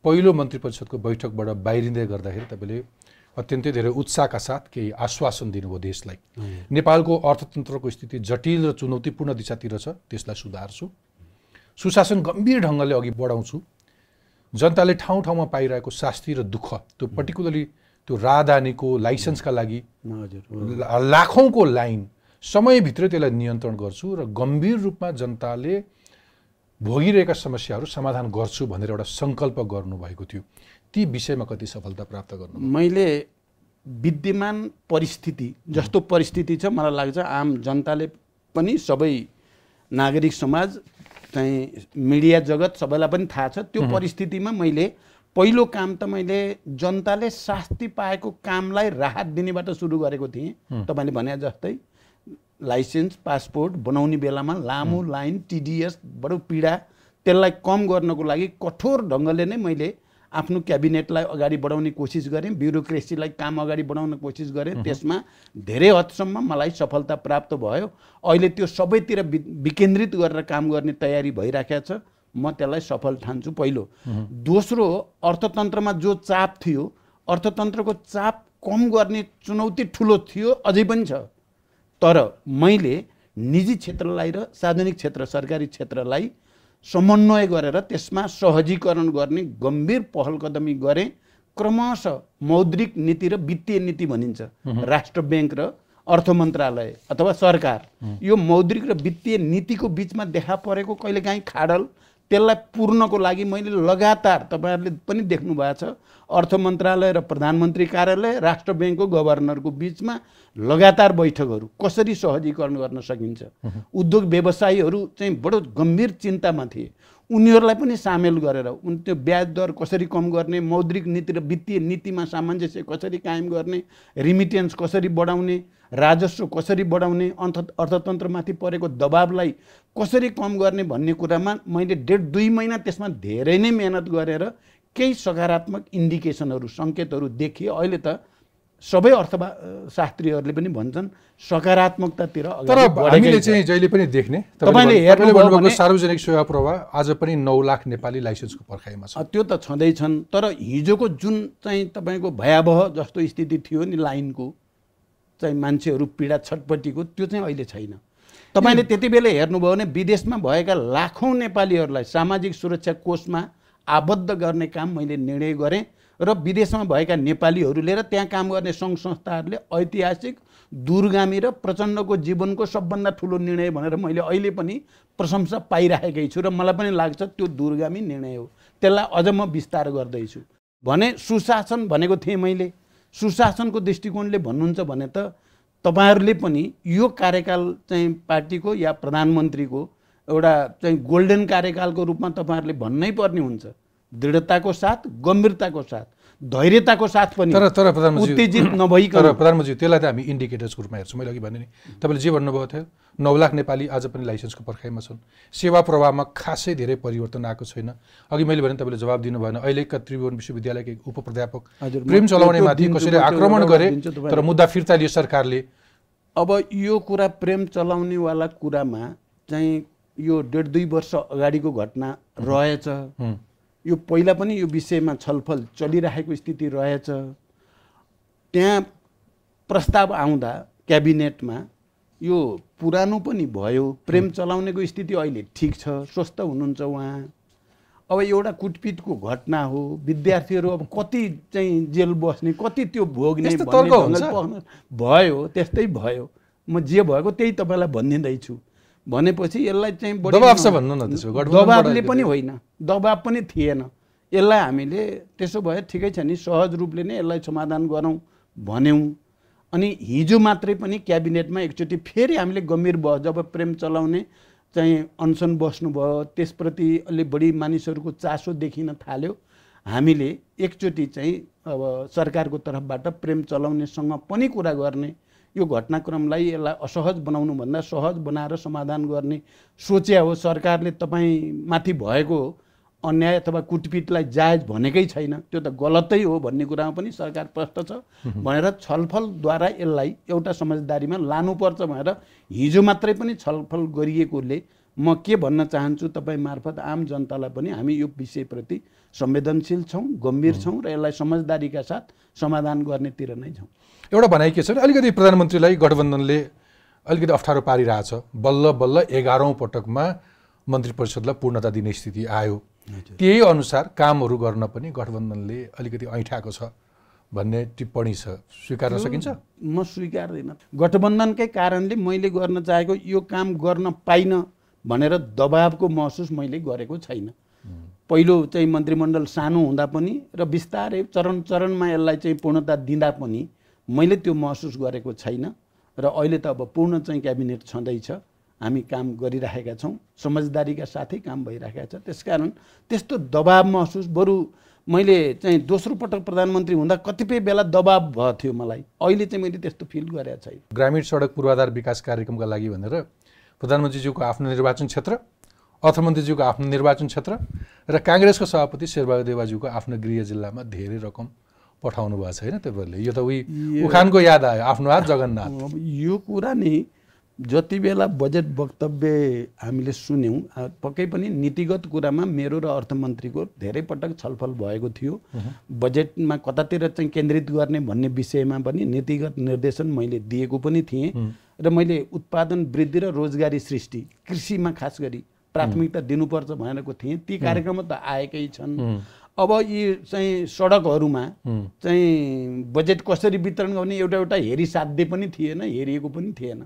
पहिलो मन्त्री परिषदको बैठकबाट बाहिरिँदै गर्दाखेरि तपाईँले अत्यन्तै धेरै उत्साहका साथ केही आश्वासन दिनुभयो देशलाई नेपालको अर्थतन्त्रको स्थिति जटिल र चुनौतीपूर्ण दिशातिर छ त्यसलाई सुधार्छु सुशासन गम्भीर ढङ्गले अघि बढाउँछु जनताले ठाउँ ठाउँमा पाइरहेको शास्ति र दुःख त्यो पर्टिकुलरली त्यो राहदानीको लाइसेन्सका लागि लाखौँको लाइन समयभित्र त्यसलाई नियन्त्रण गर्छु र गम्भीर रूपमा जनताले भोगिरहेका समस्याहरू समाधान गर्छु भनेर एउटा सङ्कल्प गर्नुभएको थियो ती विषयमा कति सफलता प्राप्त गर्नु मैले विद्यमान परिस्थिति जस्तो परिस्थिति छ मलाई लाग्छ आम जनताले पनि सबै नागरिक समाज चाहिँ मिडिया जगत सबैलाई पनि थाहा छ त्यो परिस्थितिमा मैले पहिलो काम त मैले जनताले शास्ति पाएको कामलाई राहत दिनेबाट सुरु गरेको थिएँ तपाईँले भने जस्तै लाइसेन्स पासपोर्ट बनाउने बेलामा लामो लाइन टिडिएस बडो पीडा त्यसलाई कम गर्नको लागि कठोर ढङ्गले नै मैले आफ्नो क्याबिनेटलाई अगाडि बढाउने कोसिस गरेँ ब्युरोक्रेसीलाई काम अगाडि बढाउने कोसिस गरेँ त्यसमा धेरै हदसम्म मलाई सफलता प्राप्त भयो अहिले त्यो सबैतिर विकेन्द्रित गरेर काम गर्ने तयारी भइराखेको छ म त्यसलाई सफल ठान्छु पहिलो दोस्रो अर्थतन्त्रमा जो चाप थियो अर्थतन्त्रको चाप कम गर्ने चुनौती ठुलो थियो अझै पनि छ तर मैले निजी क्षेत्रलाई र सार्वजनिक क्षेत्र सरकारी क्षेत्रलाई समन्वय गरेर त्यसमा सहजीकरण गर्ने गम्भीर पहल कदमी गरे क्रमशः मौद्रिक नीति र वित्तीय नीति भनिन्छ राष्ट्र ब्याङ्क र अर्थ मन्त्रालय अथवा सरकार यो मौद्रिक र वित्तीय नीतिको बिचमा देखा परेको कहिलेकाहीँ खाडल त्यसलाई पुर्नको लागि मैले लगातार तपाईँहरूले पनि देख्नु भएको छ अर्थ मन्त्रालय र प्रधानमन्त्री कार्यालय राष्ट्र ब्याङ्कको गभर्नरको बिचमा लगातार बैठकहरू कसरी सहजीकरण गर्न सकिन्छ उद्योग व्यवसायीहरू चाहिँ बडो गम्भीर चिन्तामा थिए उनीहरूलाई पनि सामेल गरेर उन त्यो ब्याज दर कसरी कम गर्ने मौद्रिक नीति र वित्तीय नीतिमा सामञ्जस्य कसरी कायम गर्ने रिमिटेन्स कसरी बढाउने राजस्व कसरी बढाउने अन्त अर्थतन्त्रमाथि परेको दबावलाई कसरी कम गर्ने भन्ने कुरामा मैले डेढ दुई महिना त्यसमा धेरै नै मेहनत गरेर केही सकारात्मक इन्डिकेसनहरू सङ्केतहरू देखिए अहिले त सबै अर्थवा शास्त्रीहरूले पनि भन्छन् सकारात्मकतातिर तर हामीले चाहिँ जहिले पनि देख्ने तपाईँले हेर्नु सार्वजनिक सेवा प्रवाह आज पनि नौ लाख नेपाली लाइसेन्सको पर्खाइमा छ त्यो त छँदैछन् तर हिजोको जुन चाहिँ तपाईँको भयावह जस्तो स्थिति थियो नि लाइनको चाहिँ मान्छेहरू पीडा छटपट्टिको त्यो चाहिँ अहिले छैन तपाईँले त्यति बेलै हेर्नुभयो भने विदेशमा भएका लाखौँ नेपालीहरूलाई सामाजिक सुरक्षा कोषमा आबद्ध गर्ने काम मैले निर्णय गरेँ र विदेशमा भएका नेपालीहरूले र त्यहाँ काम गर्ने सङ्घ संस्थाहरूले ऐतिहासिक दुर्गामी र प्रचण्डको जीवनको सबभन्दा ठुलो निर्णय भनेर मैले अहिले पनि प्रशंसा पाइराखेकै छु र मलाई पनि लाग्छ त्यो दुर्गामी निर्णय हो त्यसलाई अझ म विस्तार गर्दैछु भने सुशासन भनेको थिएँ मैले सुशासनको दृष्टिकोणले भन्नुहुन्छ भने त तपाईँहरूले पनि यो कार्यकाल चाहिँ पार्टीको या प्रधानमन्त्रीको एउटा चाहिँ गोल्डन कार्यकालको रूपमा तपाईँहरूले भन्नै पर्ने हुन्छ दृढताको साथ गम्भीरताको साथ धैर्यताको साथ पनि तर तर प्रधानमन्त्री उत्तेजित नभइकन तर प्रधानमन्त्री त्यसलाई त हामी इन्डिकेटर्सको रूपमा हेर्छौँ मैले अघि भने नि तपाईँले जे भन्नुभएको थियो नौ लाख नेपाली आज पनि लाइसेन्सको पर्खाइमा छन् सेवा प्रवाहमा खासै धेरै परिवर्तन आएको छैन अघि मैले भने तपाईँले जवाब दिनु भएन अहिलेका त्रिभुवन विश्वविद्यालयका उप प्राध्यापक प्रेम चलाउनेमाथि कसैले आक्रमण गरे तर मुद्दा फिर्ता लियो सरकारले अब यो कुरा प्रेम चलाउनेवाला कुरामा चाहिँ यो डेढ दुई वर्ष अगाडिको घटना रहेछ यो पहिला पनि यो विषयमा छलफल चलिरहेको स्थिति रहेछ त्यहाँ प्रस्ताव आउँदा क्याबिनेटमा यो पुरानो पनि भयो प्रेम चलाउनेको स्थिति अहिले ठिक छ स्वस्थ हुनुहुन्छ उहाँ अब एउटा कुटपिटको घटना हो विद्यार्थीहरू अब कति चाहिँ जेल बस्ने कति त्यो भोग्ने भयो त्यस्तै भयो म जे भएको त्यही तपाईँलाई भनिदिँदैछु भनेपछि यसलाई चाहिँ दबाब छ भन्नु न त्यसो दबाबले पनि होइन दबाब पनि थिएन यसलाई हामीले त्यसो भए ठिकै छ नि सहज रूपले नै यसलाई समाधान गरौँ भन्यौँ अनि हिजो मात्रै पनि क्याबिनेटमा एकचोटि फेरि हामीले गम्भीर भयो जब प्रेम चलाउने चाहिँ अनसन बस्नुभयो त्यसप्रति अलि बढी मानिसहरूको चासो देखिन थाल्यो हामीले एकचोटि चाहिँ अब सरकारको तर्फबाट प्रेम चलाउनेसँग पनि कुरा गर्ने यो घटनाक्रमलाई यसलाई असहज बनाउनुभन्दा सहज बनाएर समाधान गर्ने सोच्या हो सरकारले माथि भएको अन्याय अथवा कुटपिटलाई जायज भनेकै छैन त्यो त गलतै हो भन्ने कुरामा पनि सरकार प्रष्ट छ भनेर छलफलद्वारा यसलाई एउटा समझदारीमा लानुपर्छ भनेर हिजो मात्रै पनि छलफल गरिएकोले म के भन्न चाहन्छु तपाईँ मार्फत आम जनतालाई पनि हामी यो विषयप्रति संवेदनशील छौँ गम्भीर छौँ र यसलाई समझदारीका साथ समाधान गर्नेतिर नै छौँ एउटा भनाइ के छ भने अलिकति प्रधानमन्त्रीलाई गठबन्धनले अलिकति अप्ठ्यारो पारिरहेछ बल्ल बल्ल एघारौँ पटकमा मन्त्री परिषदलाई पूर्णता दिने स्थिति आयो त्यही अनुसार कामहरू गर्न पनि गठबन्धनले अलिकति ऐठाएको छ भन्ने टिप्पणी छ स्वीकार्न सकिन्छ म स्वीकार्दिनँ गठबन्धनकै कारणले मैले गर्न चाहेको यो काम गर्न पाइनँ भनेर दबावको महसुस मैले गरेको छैन पहिलो चाहिँ मन्त्रीमण्डल सानो हुँदा पनि र बिस्तारै चरण चरणमा यसलाई चाहिँ पूर्णता दिँदा पनि मैले त्यो महसुस गरेको छैन र अहिले त अब पूर्ण चाहिँ क्याबिनेट छँदैछ हामी काम गरिराखेका छौँ समझदारीका साथै काम भइरहेका छ त्यसकारण त्यस्तो दबाब महसुस बरु मैले चाहिँ दोस्रो पटक प्रधानमन्त्री हुँदा कतिपय बेला दबाब भएको थियो मलाई अहिले चाहिँ मैले त्यस्तो फिल गरेको छैन ग्रामीण सडक पूर्वाधार विकास कार्यक्रमका लागि भनेर प्रधानमन्त्रीज्यूको आफ्नो निर्वाचन क्षेत्र अर्थमन्त्रीज्यूको आफ्नो निर्वाचन क्षेत्र र काङ्ग्रेसको सभापति शेरबहादुर देवाज्यूको आफ्नो गृह जिल्लामा धेरै रकम पठाउनु भएको छ होइन तपाईँहरूले यो त उही उखानको याद आयो आफ्नो हात जगन्नाथ यो कुरा नि जति बेला बजेट वक्तव्य हामीले सुन्यौँ पक्कै पनि नीतिगत कुरामा मेरो र अर्थमन्त्रीको धेरै पटक छलफल भएको थियो बजेटमा कतातिर चाहिँ केन्द्रित गर्ने भन्ने विषयमा पनि नीतिगत निर्देशन मैले दिएको पनि थिएँ र मैले उत्पादन वृद्धि र रोजगारी सृष्टि कृषिमा खास गरी प्राथमिकता दिनुपर्छ भनेको थिएँ ती कार्यक्रम त आएकै छन् अब यी चाहिँ सडकहरूमा चाहिँ बजेट कसरी वितरण गर्ने एउटा एउटा हेरी साध्य पनि थिएन हेरिएको पनि थिएन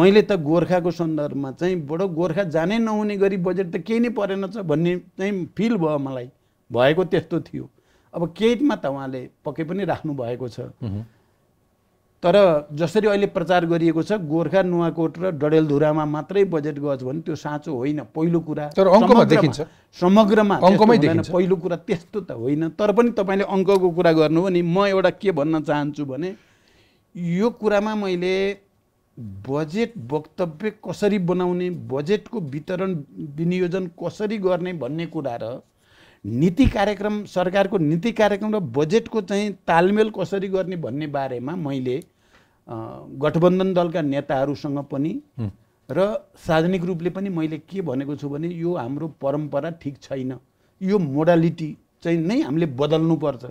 मैले त गोर्खाको सन्दर्भमा चाहिँ बडो गोर्खा जानै नहुने गरी बजेट त केही नै परेन छ भन्ने चाहिँ फिल भयो मलाई भएको त्यस्तो थियो अब केहीमा त उहाँले पक्कै पनि राख्नु भएको छ तर जसरी अहिले प्रचार गरिएको छ गोर्खा नुवाकोट र डडेलधुरामा मात्रै बजेट गयो भने त्यो साँचो होइन पहिलो कुरा तर अङ्कमा देखिन्छ समग्रमा अङ्कमै देखिन्छ पहिलो कुरा त्यस्तो त होइन तर पनि तपाईँले अङ्कको कुरा गर्नु भने म एउटा के भन्न चाहन्छु भने यो कुरामा मैले बजेट वक्तव्य कसरी बनाउने बजेटको वितरण विनियोजन कसरी गर्ने भन्ने कुरा र नीति कार्यक्रम सरकारको नीति कार्यक्रम र बजेटको चाहिँ तालमेल कसरी गर्ने भन्ने बारेमा मैले गठबन्धन दलका नेताहरूसँग पनि र सार्वजनिक रूपले पनि मैले के भनेको छु भने यो हाम्रो परम्परा ठिक छैन यो मोडालिटी चाहिँ नै हामीले बदल्नुपर्छ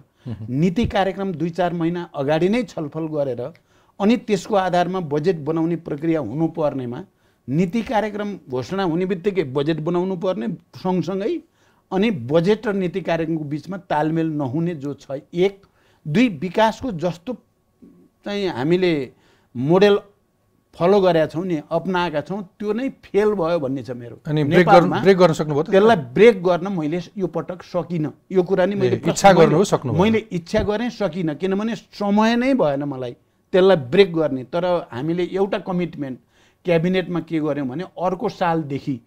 नीति कार्यक्रम दुई चार महिना अगाडि नै छलफल गरेर अनि त्यसको आधारमा बजेट बनाउने प्रक्रिया हुनुपर्नेमा नीति कार्यक्रम घोषणा हुने बित्तिकै बजेट बनाउनु पर्ने सँगसँगै अनि बजेट र नीति कार्यक्रमको बिचमा तालमेल नहुने जो छ एक दुई विकासको जस्तो चाहिँ हामीले मोडेल फलो गरेका छौँ नि अप्नाएका छौँ त्यो नै फेल भयो भन्ने छ मेरो अनि ब्रेक ब्रेक गर्न सक्नुभयो त्यसलाई ब्रेक गर्न मैले यो पटक सकिनँ यो कुरा नै मैले इच्छा गर्नु सक्नु मैले इच्छा गरेँ सकिनँ किनभने समय नै भएन मलाई त्यसलाई ब्रेक गर्ने तर हामीले एउटा कमिटमेन्ट क्याबिनेटमा के गऱ्यौँ भने अर्को सालदेखि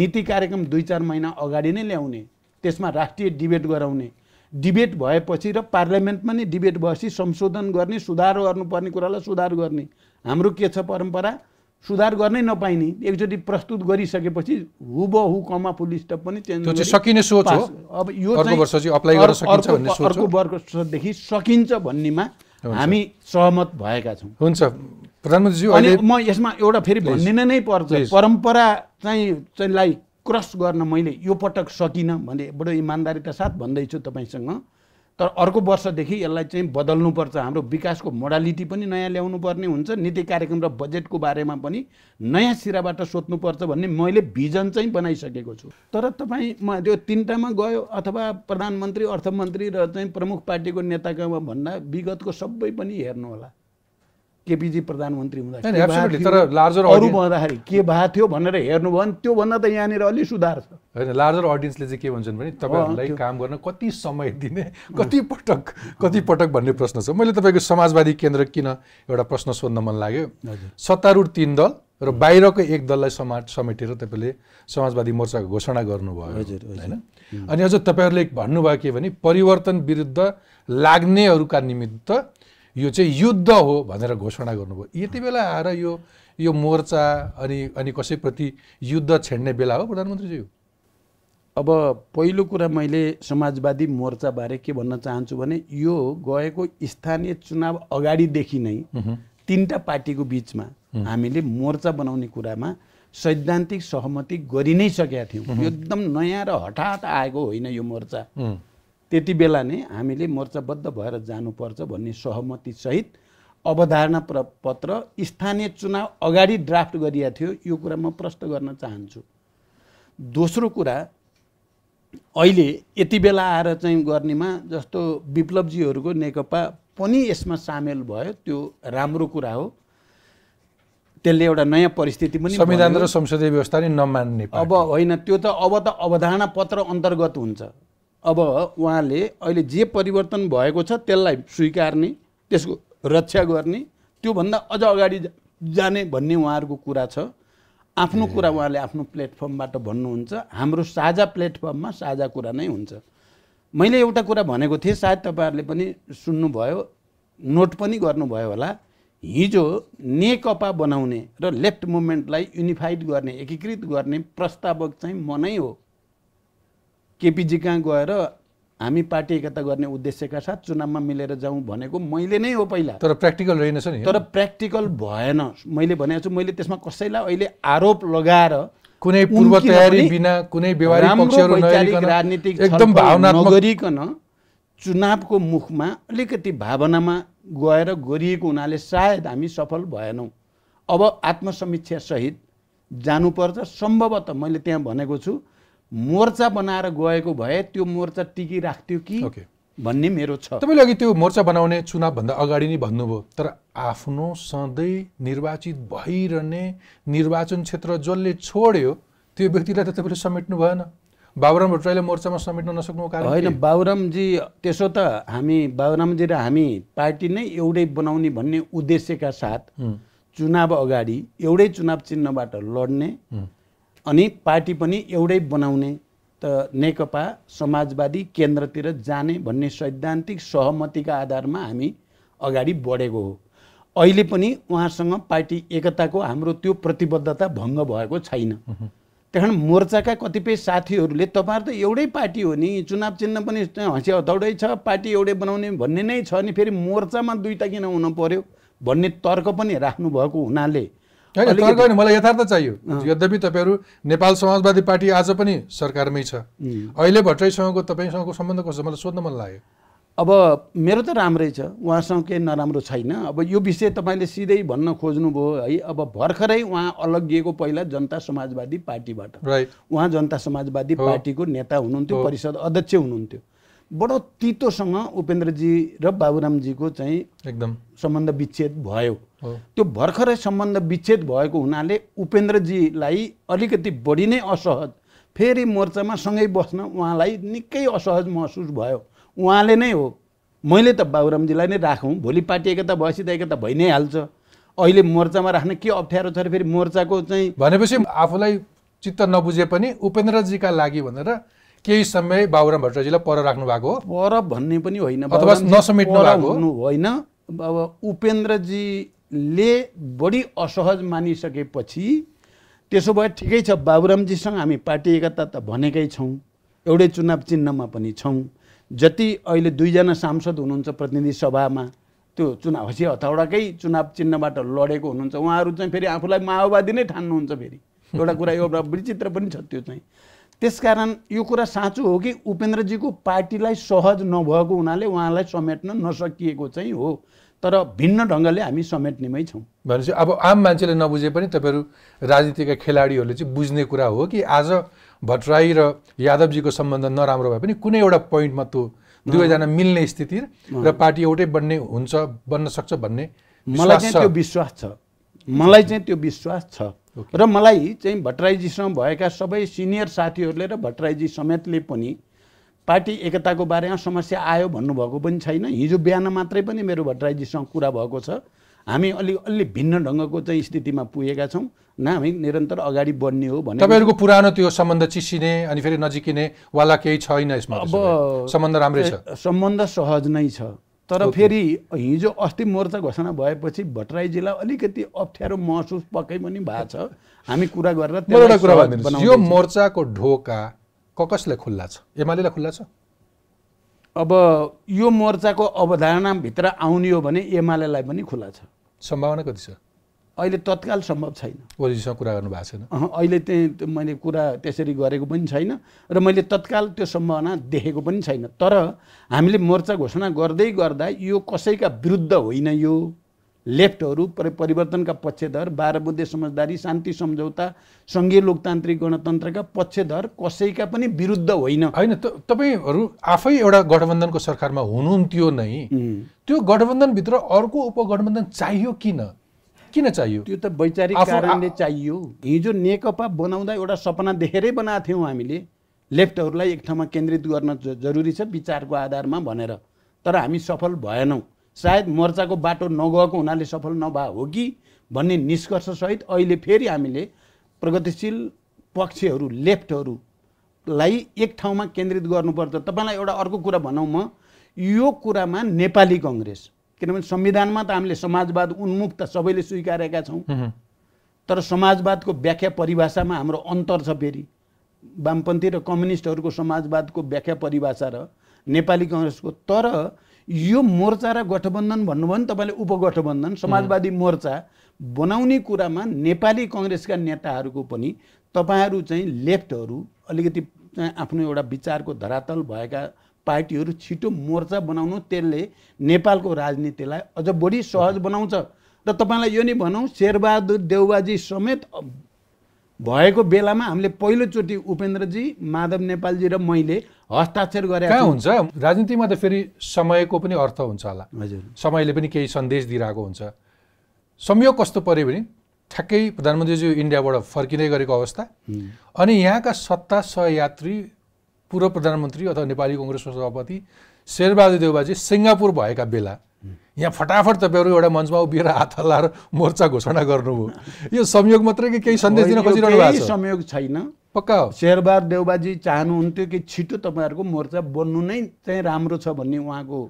नीति कार्यक्रम दुई चार महिना अगाडि नै ल्याउने त्यसमा राष्ट्रिय डिबेट गराउने डिबेट भएपछि र पार्लियामेन्टमा नै डिबेट भएपछि संशोधन गर्ने सुधार गर्नुपर्ने कुरालाई सुधार गर्ने हाम्रो के छ परम्परा सुधार गर्नै नपाइने एकचोटि प्रस्तुत गरिसकेपछि हुबहु कमा फुल स्टप पनि सकिने सोच हो अब यो अर्को वर्षदेखि सकिन्छ भन्नेमा हामी सहमत भएका छौँ हुन्छ प्रधानमन्त्रीज्यू अनि म यसमा एउटा फेरि भनिदिन नै पर्छ परम्परा चाहिँ लाइक क्रस गर्न मैले यो पटक सकिनँ भने बडो इमान्दारीका साथ भन्दैछु तपाईँसँग तर अर्को वर्षदेखि यसलाई चाहिँ बदल्नुपर्छ हाम्रो विकासको मोडालिटी पनि नयाँ ल्याउनु पर्ने हुन्छ नीति कार्यक्रम र बजेटको बारेमा पनि नयाँ सिराबाट सोध्नुपर्छ भन्ने मैले भिजन चाहिँ बनाइसकेको छु तर तपाईँ म त्यो तिनवटामा गयो अथवा प्रधानमन्त्री अर्थमन्त्री र चाहिँ प्रमुख पार्टीको नेताकोमा भन्दा विगतको सबै पनि हेर्नुहोला केपिजी प्रधानमन्त्री हुँदाखेरि तर लार्जर अरू के भएको थियो भनेर हेर्नुभयो भने त्योभन्दा त यहाँनिर अलि सुधार छ होइन लार्जर अडियन्सले चाहिँ के भन्छन् भने तपाईँहरूलाई काम गर्न कति समय दिने कति पटक कति पटक भन्ने प्रश्न छ मैले तपाईँको समाजवादी केन्द्र किन एउटा प्रश्न सोध्न मन लाग्यो सत्तारूढ तिन दल र बाहिरको एक दललाई समा समेटेर तपाईँले समाजवादी मोर्चाको घोषणा गर्नुभयो हजुर होइन अनि अझ तपाईँहरूले भन्नुभयो के भने परिवर्तन विरुद्ध लाग्नेहरूका निमित्त यो चाहिँ युद्ध हो भनेर घोषणा गर्नुभयो यति बेला आएर यो यो मोर्चा अनि अनि कसैप्रति युद्ध छेड्ने बेला हो प्रधानमन्त्रीज्यू अब पहिलो कुरा मैले समाजवादी मोर्चाबारे के भन्न चाहन्छु भने यो गएको स्थानीय चुनाव अगाडिदेखि नै तिनवटा पार्टीको बिचमा हामीले मोर्चा बनाउने कुरामा सैद्धान्तिक सहमति गरि नै सकेका थियौँ एकदम नयाँ र हठात आएको होइन यो मोर्चा त्यति बेला नै हामीले मोर्चाबद्ध भएर जानुपर्छ भन्ने सहमतिसहित अवधारणा पत्र स्थानीय चुनाव अगाडि ड्राफ्ट गरिएको थियो यो कुरा म प्रश्न गर्न चाहन्छु दोस्रो कुरा अहिले यति बेला आएर चाहिँ गर्नेमा जस्तो विप्लवजीहरूको नेकपा पनि यसमा सामेल भयो त्यो राम्रो कुरा हो त्यसले एउटा नयाँ परिस्थिति पनि संविधान र संसदीय व्यवस्था नै नमान्ने अब होइन त्यो त अब त अवधारणा पत्र अन्तर्गत हुन्छ अब उहाँले अहिले जे परिवर्तन भएको छ त्यसलाई स्वीकार्ने त्यसको रक्षा गर्ने त्योभन्दा अझ अगाडि जाने भन्ने उहाँहरूको कुरा छ आफ्नो कुरा उहाँले आफ्नो प्लेटफर्मबाट भन्नुहुन्छ हाम्रो साझा प्लेटफर्ममा साझा कुरा नै हुन्छ मैले एउटा कुरा भनेको थिएँ सायद तपाईँहरूले पनि सुन्नुभयो नोट पनि गर्नुभयो होला हिजो नेकपा बनाउने र लेफ्ट मुभमेन्टलाई युनिफाइड गर्ने एकीकृत गर्ने प्रस्तावक चाहिँ म नै हो केपिजी कहाँ गएर हामी पार्टी एकता गर्ने उद्देश्यका साथ चुनावमा मिलेर जाउँ भनेको मैले नै हो पहिला तर प्र्याक्टिकल रहेनछ नि तर प्र्याक्टिकल भएन मैले भनेको छु मैले त्यसमा कसैलाई अहिले आरोप लगाएर कुनै पूर्व तयारी बिना कुनै व्यवहारिक राजनीतिक एकदम भावना नगरिकन चुनावको मुखमा अलिकति भावनामा गएर गरिएको हुनाले सायद हामी सफल भएनौँ अब आत्मसमीक्षासहित जानुपर्छ सम्भवतः मैले त्यहाँ भनेको छु मोर्चा बनाएर गएको भए त्यो मोर्चा टिकिराख्थ्यो कि भन्ने मेरो छ तपाईँले अघि त्यो मोर्चा बनाउने चुनावभन्दा अगाडि नै भन्नुभयो तर आफ्नो सधैँ निर्वाचित भइरहने निर्वाचन क्षेत्र जसले छोड्यो त्यो व्यक्तिलाई त तपाईँले समेट्नु भएन बाबुराम भट्टराईले मोर्चामा समेट्न नसक्नु कारण होइन बाबुरामजी त्यसो त हामी बाबुरामजी र हामी पार्टी नै एउटै बनाउने भन्ने उद्देश्यका साथ चुनाव अगाडि एउटै चुनाव चिन्हबाट लड्ने अनि पार्टी पनि एउटै बनाउने त नेकपा समाजवादी केन्द्रतिर जाने भन्ने सैद्धान्तिक सहमतिका आधारमा हामी अगाडि बढेको हो अहिले पनि उहाँसँग पार्टी एकताको हाम्रो त्यो प्रतिबद्धता भङ्ग भएको छैन त्यहाँ मोर्चाका कतिपय साथीहरूले तपाईँहरू त एउटै पार्टी हो नि चुनाव चिन्ह पनि हँसिया हतौडै छ पार्टी एउटै बनाउने भन्ने नै छ नि फेरि मोर्चामा दुईवटा किन हुनु पऱ्यो भन्ने तर्क पनि राख्नुभएको हुनाले होइन होइन मलाई यथार्थ चाहियो यद्यपि तपाईँहरू नेपाल समाजवादी पार्टी आज पनि सरकारमै छ अहिले भट्टराईसँगको तपाईँसँगको सम्बन्ध कस्तो मलाई सोध्न मन लाग्यो अब मेरो त राम्रै छ उहाँसँग केही नराम्रो छैन अब यो विषय तपाईँले सिधै भन्न खोज्नुभयो है अब भर्खरै उहाँ अलगिएको पहिला जनता समाजवादी पार्टीबाट उहाँ जनता समाजवादी पार्टीको नेता हुनुहुन्थ्यो परिषद अध्यक्ष हुनुहुन्थ्यो बडो तितोसँग उपेन्द्रजी र बाबुरामजीको चाहिँ एकदम सम्बन्ध विच्छेद भयो त्यो भर्खरै सम्बन्ध विच्छेद भएको हुनाले उपेन्द्रजीलाई अलिकति बढी नै असहज फेरि मोर्चामा सँगै बस्न उहाँलाई निकै असहज महसुस भयो उहाँले नै हो मैले त बाबुरामजीलाई नै राखौँ भोलि पार्टी एकता भएपछि त एकता भइ नै हाल्छ अहिले मोर्चामा राख्न के अप्ठ्यारो छ र फेरि मोर्चाको चाहिँ भनेपछि आफूलाई चित्त नबुझे पनि उपेन्द्रजीका लागि भनेर केही समय बाबुराम भट्टराईजीलाई पर राख्नु भएको हो पर भन्ने पनि होइन अथवा नसमेट्नु भएको होइन अब उपेन्द्रजीले बढी असहज मानिसकेपछि त्यसो भए ठिकै छ बाबुरामजीसँग हामी पार्टी एकता त भनेकै छौँ एउटै चुनाव चिन्हमा पनि छौँ जति अहिले दुईजना सांसद हुनुहुन्छ प्रतिनिधि सभामा त्यो चुनाव हसी हथौडाकै चुनाव चिन्हबाट लडेको हुनुहुन्छ उहाँहरू चाहिँ फेरि आफूलाई माओवादी नै ठान्नुहुन्छ फेरि एउटा कुरा एउटा विचित्र पनि छ त्यो चाहिँ त्यसकारण यो कुरा साँचो हो कि उपेन्द्रजीको पार्टीलाई सहज नभएको हुनाले उहाँलाई समेट्न नसकिएको चाहिँ हो तर भिन्न ढङ्गले हामी समेट्नेमै छौँ भनेपछि अब आम मान्छेले नबुझे पनि तपाईँहरू राजनीतिका खेलाडीहरूले चाहिँ बुझ्ने कुरा हो कि आज भट्टराई र यादवजीको सम्बन्ध नराम्रो भए पनि कुनै एउटा पोइन्टमा त्यो दुवैजना मिल्ने स्थिति र पार्टी एउटै बन्ने हुन्छ बन्न सक्छ भन्ने मलाई चाहिँ त्यो विश्वास छ मलाई चाहिँ त्यो विश्वास छ र मलाई चाहिँ भट्टराईजीसँग भएका सबै सिनियर साथीहरूले र भट्टराईजी समेतले पनि पार्टी एकताको बारेमा समस्या आयो भन्नुभएको पनि छैन हिजो बिहान मात्रै पनि मेरो भट्टराईजीसँग कुरा भएको छ हामी अलि अलि भिन्न ढङ्गको चाहिँ स्थितिमा पुगेका छौँ न हामी निरन्तर अगाडि बढ्ने हो भने तपाईँहरूको पुरानो त्यो सम्बन्ध चिसिने अनि फेरि नजिकिने वाला केही छैन यसमा अब सम्बन्ध राम्रै छ सम्बन्ध सहज नै छ तर फेरि हिजो अस्ति मोर्चा घोषणा भएपछि भट्टराईजीलाई अलिकति अप्ठ्यारो महसुस पक्कै पनि भएको छ हामी कुरा गरेर यो मोर्चाको ढोका कसले खुल्ला छ एमालेलाई खुल्ला छ अब यो मोर्चाको अवधारणाभित्र आउने हो भने एमालेलाई पनि खुल्ला छ सम्भावना कति छ अहिले तत्काल सम्भव छैन ओलीजीसँग कुरा गर्नु भएको छैन अहिले चाहिँ मैले कुरा त्यसरी गरेको पनि छैन र मैले तत्काल त्यो सम्भावना देखेको पनि छैन तर हामीले मोर्चा घोषणा गर्दै गर्दा यो कसैका विरुद्ध होइन यो लेफ्टहरू परिवर्तनका पक्षधर बाह्र बुद्धे समझदारी शान्ति सम्झौता सङ्घीय लोकतान्त्रिक गणतन्त्रका पक्षधर कसैका पनि विरुद्ध होइन होइन तपाईँहरू आफै एउटा गठबन्धनको सरकारमा हुनुहुन्थ्यो नै त्यो गठबन्धनभित्र अर्को उपगठबन्धन चाहियो किन किन चाहियो त्यो त वैचारिक कारणले चाहियो हिजो नेकपा बनाउँदा एउटा सपना देखेरै बनाएको थियौँ हामीले लेफ्टहरूलाई एक ठाउँमा केन्द्रित गर्न जरुरी छ विचारको आधारमा भनेर तर हामी सफल भएनौँ सायद मोर्चाको बाटो नगएको हुनाले सफल नभए हो कि भन्ने निष्कर्षसहित अहिले फेरि हामीले प्रगतिशील पक्षहरू लेफ्टहरूलाई एक ठाउँमा केन्द्रित गर्नुपर्छ तपाईँलाई एउटा अर्को कुरा भनौँ म यो कुरामा नेपाली कङ्ग्रेस किनभने संविधानमा त हामीले समाजवाद उन्मुख त सबैले स्वीकारेका छौँ तर समाजवादको व्याख्या परिभाषामा हाम्रो अन्तर छ फेरि वामपन्थी र कम्युनिस्टहरूको समाजवादको व्याख्या परिभाषा र नेपाली कङ्ग्रेसको तर यो मोर्चा र गठबन्धन भन्नुभयो भने तपाईँले उपगठबन्धन समाजवादी मोर्चा बनाउने कुरामा नेपाली कङ्ग्रेसका नेताहरूको पनि तपाईँहरू चाहिँ लेफ्टहरू अलिकति आफ्नो एउटा विचारको धरातल भएका पार्टीहरू छिटो मोर्चा बनाउनु त्यसले नेपालको राजनीतिलाई अझ बढी सहज बनाउँछ र तपाईँलाई यो नै भनौँ शेरबहादुर देउबाजी समेत भएको बेलामा हामीले पहिलोचोटि उपेन्द्रजी माधव नेपालजी र मैले हस्ताक्षर गरे कहाँ हुन्छ राजनीतिमा त फेरि समयको पनि अर्थ हुन्छ होला हजुर समयले पनि केही सन्देश दिइरहेको हुन्छ संयोग कस्तो पऱ्यो भने ठ्याक्कै प्रधानमन्त्रीज्यू इन्डियाबाट फर्किँदै गरेको अवस्था अनि यहाँका सत्ता सहयात्री पूर्व प्रधानमन्त्री अथवा नेपाली कङ्ग्रेसको सभापति शेरबहादुर देवबाजी सिङ्गापुर भएका बेला यहाँ फटाफट तपाईँहरू एउटा मञ्चमा उभिएर हात हल्लाएर मोर्चा घोषणा गर्नुभयो यो संयोग मात्रै कि केही सन्देश दिन खोजिरहनु भएको छ संयोग छैन पक्का हो शेरबहादुर देवबाजी चाहनुहुन्थ्यो कि छिटो तपाईँहरूको मोर्चा बन्नु नै चाहिँ राम्रो छ भन्ने उहाँको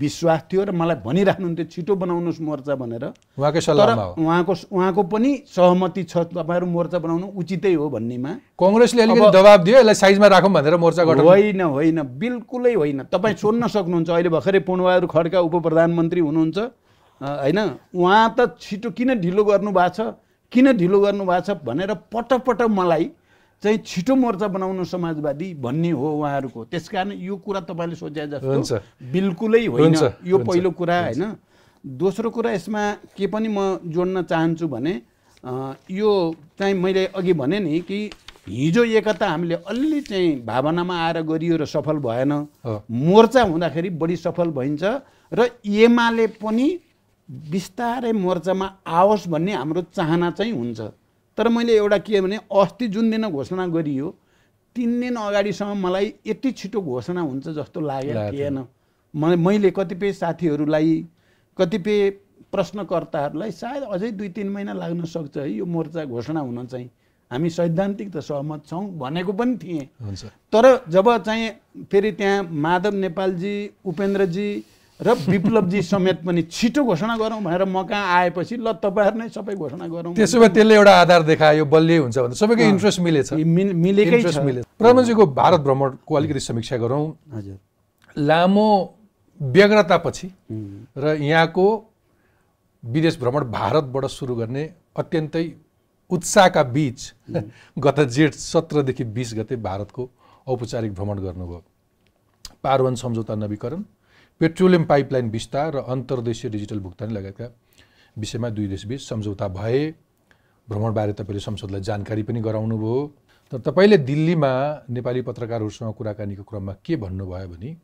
विश्वास थियो र मलाई भनिराख्नुहुन्थ्यो छिटो बनाउनुहोस् मोर्चा भनेर उहाँकै सल्लाह उहाँको उहाँको पनि सहमति छ तपाईँहरू मोर्चा बनाउनु उचितै हो भन्नेमा कङ्ग्रेसले अलिकति दबाब दियो यसलाई साइजमा राखौँ भनेर मोर्चा गठन होइन होइन बिल्कुलै होइन तपाईँ सोध्न सक्नुहुन्छ अहिले भर्खरै पूर्णबहादुर खड्का उप प्रधानमन्त्री हुनुहुन्छ होइन उहाँ त छिटो किन ढिलो गर्नु छ किन ढिलो गर्नु छ भनेर पटक पटक मलाई चाहिँ छिटो मोर्चा बनाउनु समाजवादी भन्ने हो उहाँहरूको त्यस कारण यो कुरा तपाईँले सोचे जस्तो बिल्कुलै होइन यो पहिलो कुरा होइन दोस्रो कुरा यसमा के पनि म जोड्न चाहन्छु भने यो चाहिँ मैले अघि भने नि कि हिजो एकता हामीले अलि चाहिँ भावनामा आएर गरियो र सफल भएन मोर्चा हुँदाखेरि बढी सफल भइन्छ र एमाले पनि बिस्तारै मोर्चामा आओस् भन्ने हाम्रो चाहना चाहिँ हुन्छ तर मैले एउटा के भने अस्ति जुन दिन घोषणा गरियो तिन दिन अगाडिसम्म मलाई यति छिटो घोषणा हुन्छ जस्तो लागेको थिएन मैले कतिपय साथीहरूलाई कतिपय प्रश्नकर्ताहरूलाई सायद अझै दुई तिन महिना लाग्न सक्छ है यो मोर्चा घोषणा हुन चाहिँ हामी सैद्धान्तिक त सहमत छौँ भनेको पनि थिएँ तर जब चाहिँ फेरि त्यहाँ माधव नेपालजी उपेन्द्रजी र विप्लवजी समेत पनि छिटो घोषणा गरौँ भनेर म कहाँ आएपछि ल तपाईँहरू नै सबै घोषणा गरौँ त्यसो भए त्यसले एउटा आधार देखायो बलियै हुन्छ भने सबैको इन्ट्रेस्ट मिलेछ मिलेकै मिलेछ प्रधानमन्त्रीको भारत भ्रमणको अलिकति समीक्षा गरौँ हजुर लामो व्यग्रतापछि र यहाँको विदेश भ्रमण भारतबाट सुरु गर्ने अत्यन्तै उत्साहका बिच गत जेठ सत्रदेखि बिस गते भारतको औपचारिक भ्रमण गर्नुभयो पारवन सम्झौता नवीकरण पेट्रोलियम पाइपलाइन विस्तार र अन्तर्देशीय डिजिटल भुक्तानी लगायतका विषयमा दुई देशबीच सम्झौता भए भ्रमणबारे तपाईँले संसदलाई जानकारी पनि गराउनुभयो तर तपाईँले दिल्लीमा नेपाली पत्रकारहरूसँग कुराकानीको क्रममा के भन्नुभयो भने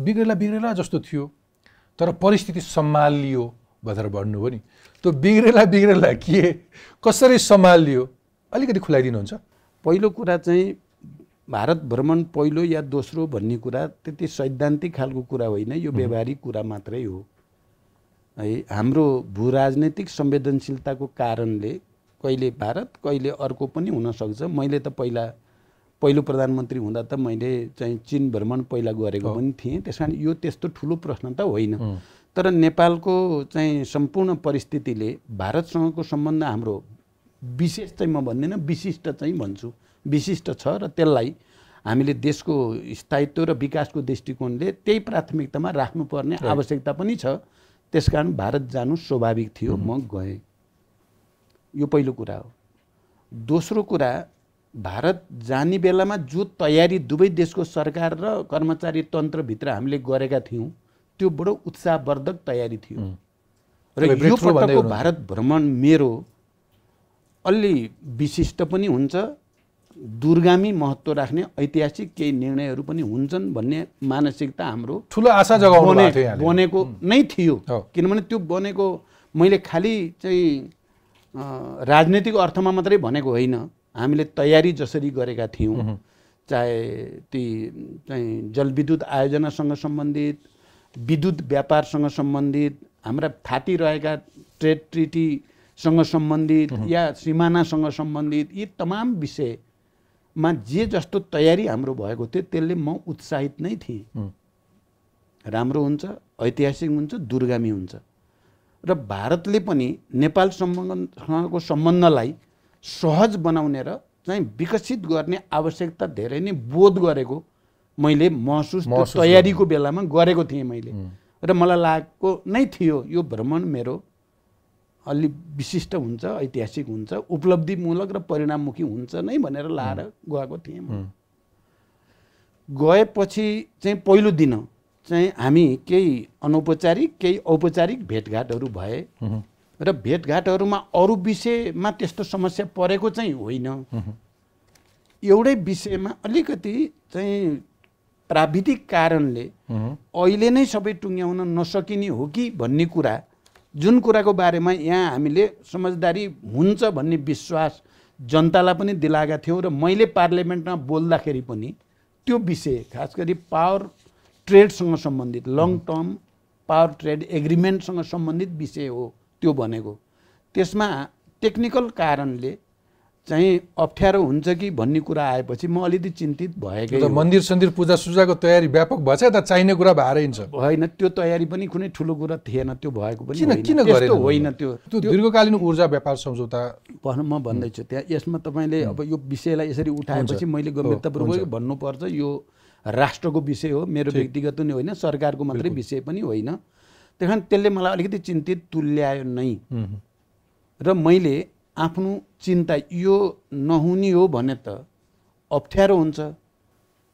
बिग्रेला बिग्रेला जस्तो थियो तर परिस्थिति सम्हालियो भनेर भन्नुभयो नि त्यो बिग्रेला बिग्रेला के कसरी सम्हालियो अलिकति खुलाइदिनुहुन्छ पहिलो कुरा चाहिँ भारत भ्रमण पहिलो या दोस्रो भन्ने कुरा त्यति सैद्धान्तिक खालको कुरा होइन यो व्यवहारिक कुरा मात्रै हो है हाम्रो भू राजनैतिक संवेदनशीलताको कारणले कहिले भारत कहिले अर्को पनि हुनसक्छ मैले त पहिला पहिलो प्रधानमन्त्री हुँदा त मैले चाहिँ चिन भ्रमण पहिला गरेको पनि थिएँ त्यस कारण यो त्यस्तो ठुलो प्रश्न त होइन तर नेपालको चाहिँ सम्पूर्ण परिस्थितिले भारतसँगको सम्बन्ध हाम्रो विशेष चाहिँ म भन्दिनँ विशिष्ट चाहिँ भन्छु विशिष्ट छ र त्यसलाई हामीले देशको स्थायित्व र विकासको दृष्टिकोणले त्यही प्राथमिकतामा राख्नुपर्ने आवश्यकता पनि छ त्यसकारण भारत जानु स्वाभाविक थियो mm-hmm. म गएँ यो पहिलो कुरा हो दोस्रो कुरा भारत जाने बेलामा जो तयारी दुवै देशको सरकार र कर्मचारी तन्त्रभित्र हामीले गरेका थियौँ त्यो बडो उत्साहवर्धक तयारी थियो mm. र यो पटकको भारत भ्रमण मेरो अलि विशिष्ट पनि हुन्छ दुर्गामी महत्त्व राख्ने ऐतिहासिक केही निर्णयहरू पनि हुन्छन् भन्ने मानसिकता हाम्रो ठुलो आशा जगाउने बनेको नै थियो किनभने त्यो बनेको मैले खालि चाहिँ राजनीतिक अर्थमा मात्रै भनेको होइन हामीले तयारी जसरी गरेका थियौँ चाहे ती चाहिँ जलविद्युत आयोजनासँग सम्बन्धित विद्युत व्यापारसँग सम्बन्धित हाम्रा थातिरहेका ट्रेड ट्रिटीसँग सम्बन्धित या सिमानासँग सम्बन्धित यी तमाम विषय मा जे जस्तो तयारी हाम्रो भएको थियो त्यसले म उत्साहित नै थिएँ राम्रो हुन्छ ऐतिहासिक हुन्छ दुर्गामी हुन्छ र भारतले पनि नेपाल सम्बन्धसँगको सम्बन्धलाई सहज बनाउने र चाहिँ विकसित गर्ने आवश्यकता धेरै नै बोध गरेको मैले महसुस तयारीको बेलामा गरेको थिएँ मैले र मलाई लागेको नै थियो यो भ्रमण मेरो अलि विशिष्ट हुन्छ ऐतिहासिक हुन्छ उपलब्धिमूलक र परिणाममुखी हुन्छ नै भनेर लाएर गएको थिएँ गएपछि चाहिँ पहिलो दिन चाहिँ हामी केही अनौपचारिक केही औपचारिक भेटघाटहरू भए र भेटघाटहरूमा अरू विषयमा त्यस्तो समस्या परेको चाहिँ होइन एउटै विषयमा अलिकति चाहिँ प्राविधिक कारणले अहिले नै सबै टुङ्ग्याउन नसकिने हो कि भन्ने कुरा जुन कुराको बारेमा यहाँ हामीले समझदारी हुन्छ भन्ने विश्वास जनतालाई पनि दिलाएका थियौँ र मैले पार्लियामेन्टमा बोल्दाखेरि पनि त्यो विषय खास गरी पावर ट्रेडसँग सम्बन्धित लङ टर्म पावर ट्रेड एग्रिमेन्टसँग सम्बन्धित विषय हो त्यो भनेको त्यसमा टेक्निकल कारणले चाहिँ अप्ठ्यारो हुन्छ कि भन्ने कुरा आएपछि म अलिकति चिन्तित भएकै मन्दिर सन्दिर पूजा सुजाको तयारी व्यापक भएछ यता चाहिने कुरा भएर हिँड्छ होइन त्यो तयारी पनि कुनै ठुलो कुरा थिएन त्यो भएको पनि किन होइन त्यो त्यो दीर्घकालीन ऊर्जा व्यापार सम्झौता भन म भन्दैछु त्यहाँ यसमा तपाईँले अब यो विषयलाई यसरी उठाएपछि मैले गम्भीरतापूर्वक भन्नुपर्छ यो राष्ट्रको विषय हो मेरो व्यक्तिगत पनि होइन सरकारको मात्रै विषय पनि होइन त्यही त्यसले मलाई अलिकति चिन्तित तुल्यायो नै र मैले आफ्नो चिन्ता यो नहुने हो भने त अप्ठ्यारो हुन्छ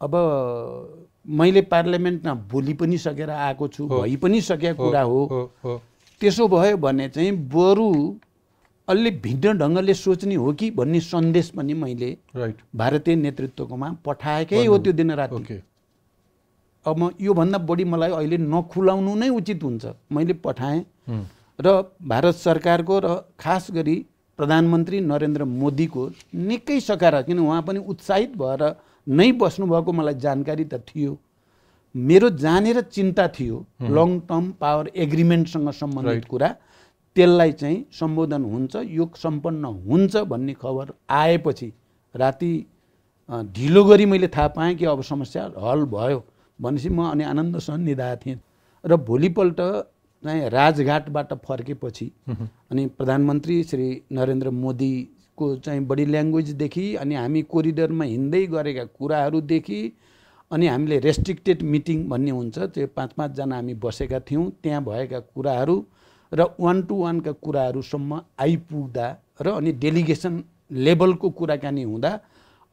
अब मैले पार्लियामेन्टमा बोली पनि सकेर आएको छु भइ पनि सकेको कुरा हो त्यसो भयो भने चाहिँ बरु अलि भिन्न ढङ्गले सोच्ने हो कि भन्ने सन्देश पनि मैले भारतीय नेतृत्वकोमा पठाएकै हो त्यो दिन राति अब म योभन्दा बढी मलाई अहिले नखुलाउनु नै उचित हुन्छ मैले पठाएँ र भारत सरकारको र खास गरी प्रधानमन्त्री नरेन्द्र मोदीको निकै सकारात्मक किन उहाँ पनि उत्साहित भएर नै बस्नुभएको मलाई जानकारी त थियो मेरो जानेर चिन्ता थियो लङ टर्म पावर एग्रिमेन्टसँग सम्बन्धित कुरा त्यसलाई चाहिँ सम्बोधन हुन्छ यो सम्पन्न हुन्छ भन्ने खबर आएपछि राति ढिलो गरी मैले थाहा पाएँ कि अब समस्या हल भयो भनेपछि म अनि आनन्दसँग निधाएको थिएँ र भोलिपल्ट चाहिँ राजघाटबाट फर्केपछि अनि प्रधानमन्त्री श्री नरेन्द्र मोदीको चाहिँ बडी ल्याङ्ग्वेजदेखि अनि हामी कोरिडोरमा हिँड्दै गरेका कुराहरूदेखि अनि हामीले रेस्ट्रिक्टेड मिटिङ भन्ने हुन्छ त्यो पाँच पाँचजना हामी बसेका थियौँ त्यहाँ भएका कुराहरू र वान टु वानका कुराहरूसम्म आइपुग्दा र अनि डेलिगेसन लेभलको कुराकानी हुँदा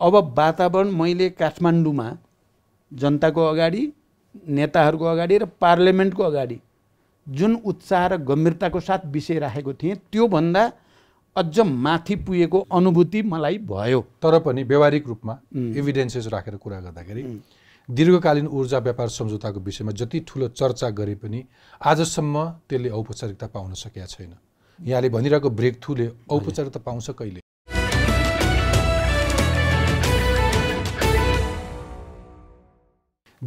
अब वातावरण मैले काठमाडौँमा जनताको अगाडि नेताहरूको अगाडि र पार्लियामेन्टको अगाडि जुन उत्साह र गम्भीरताको साथ विषय राखेको थिएँ त्योभन्दा अझ माथि पुगेको अनुभूति मलाई भयो तर पनि व्यावहारिक रूपमा एभिडेन्सेस राखेर कुरा गर्दाखेरि दीर्घकालीन ऊर्जा व्यापार सम्झौताको विषयमा जति ठुलो चर्चा गरे पनि आजसम्म त्यसले औपचारिकता पाउन सकेका छैन यहाँले भनिरहेको ब्रेक थ्रुले औपचारिकता पाउँछ कहिले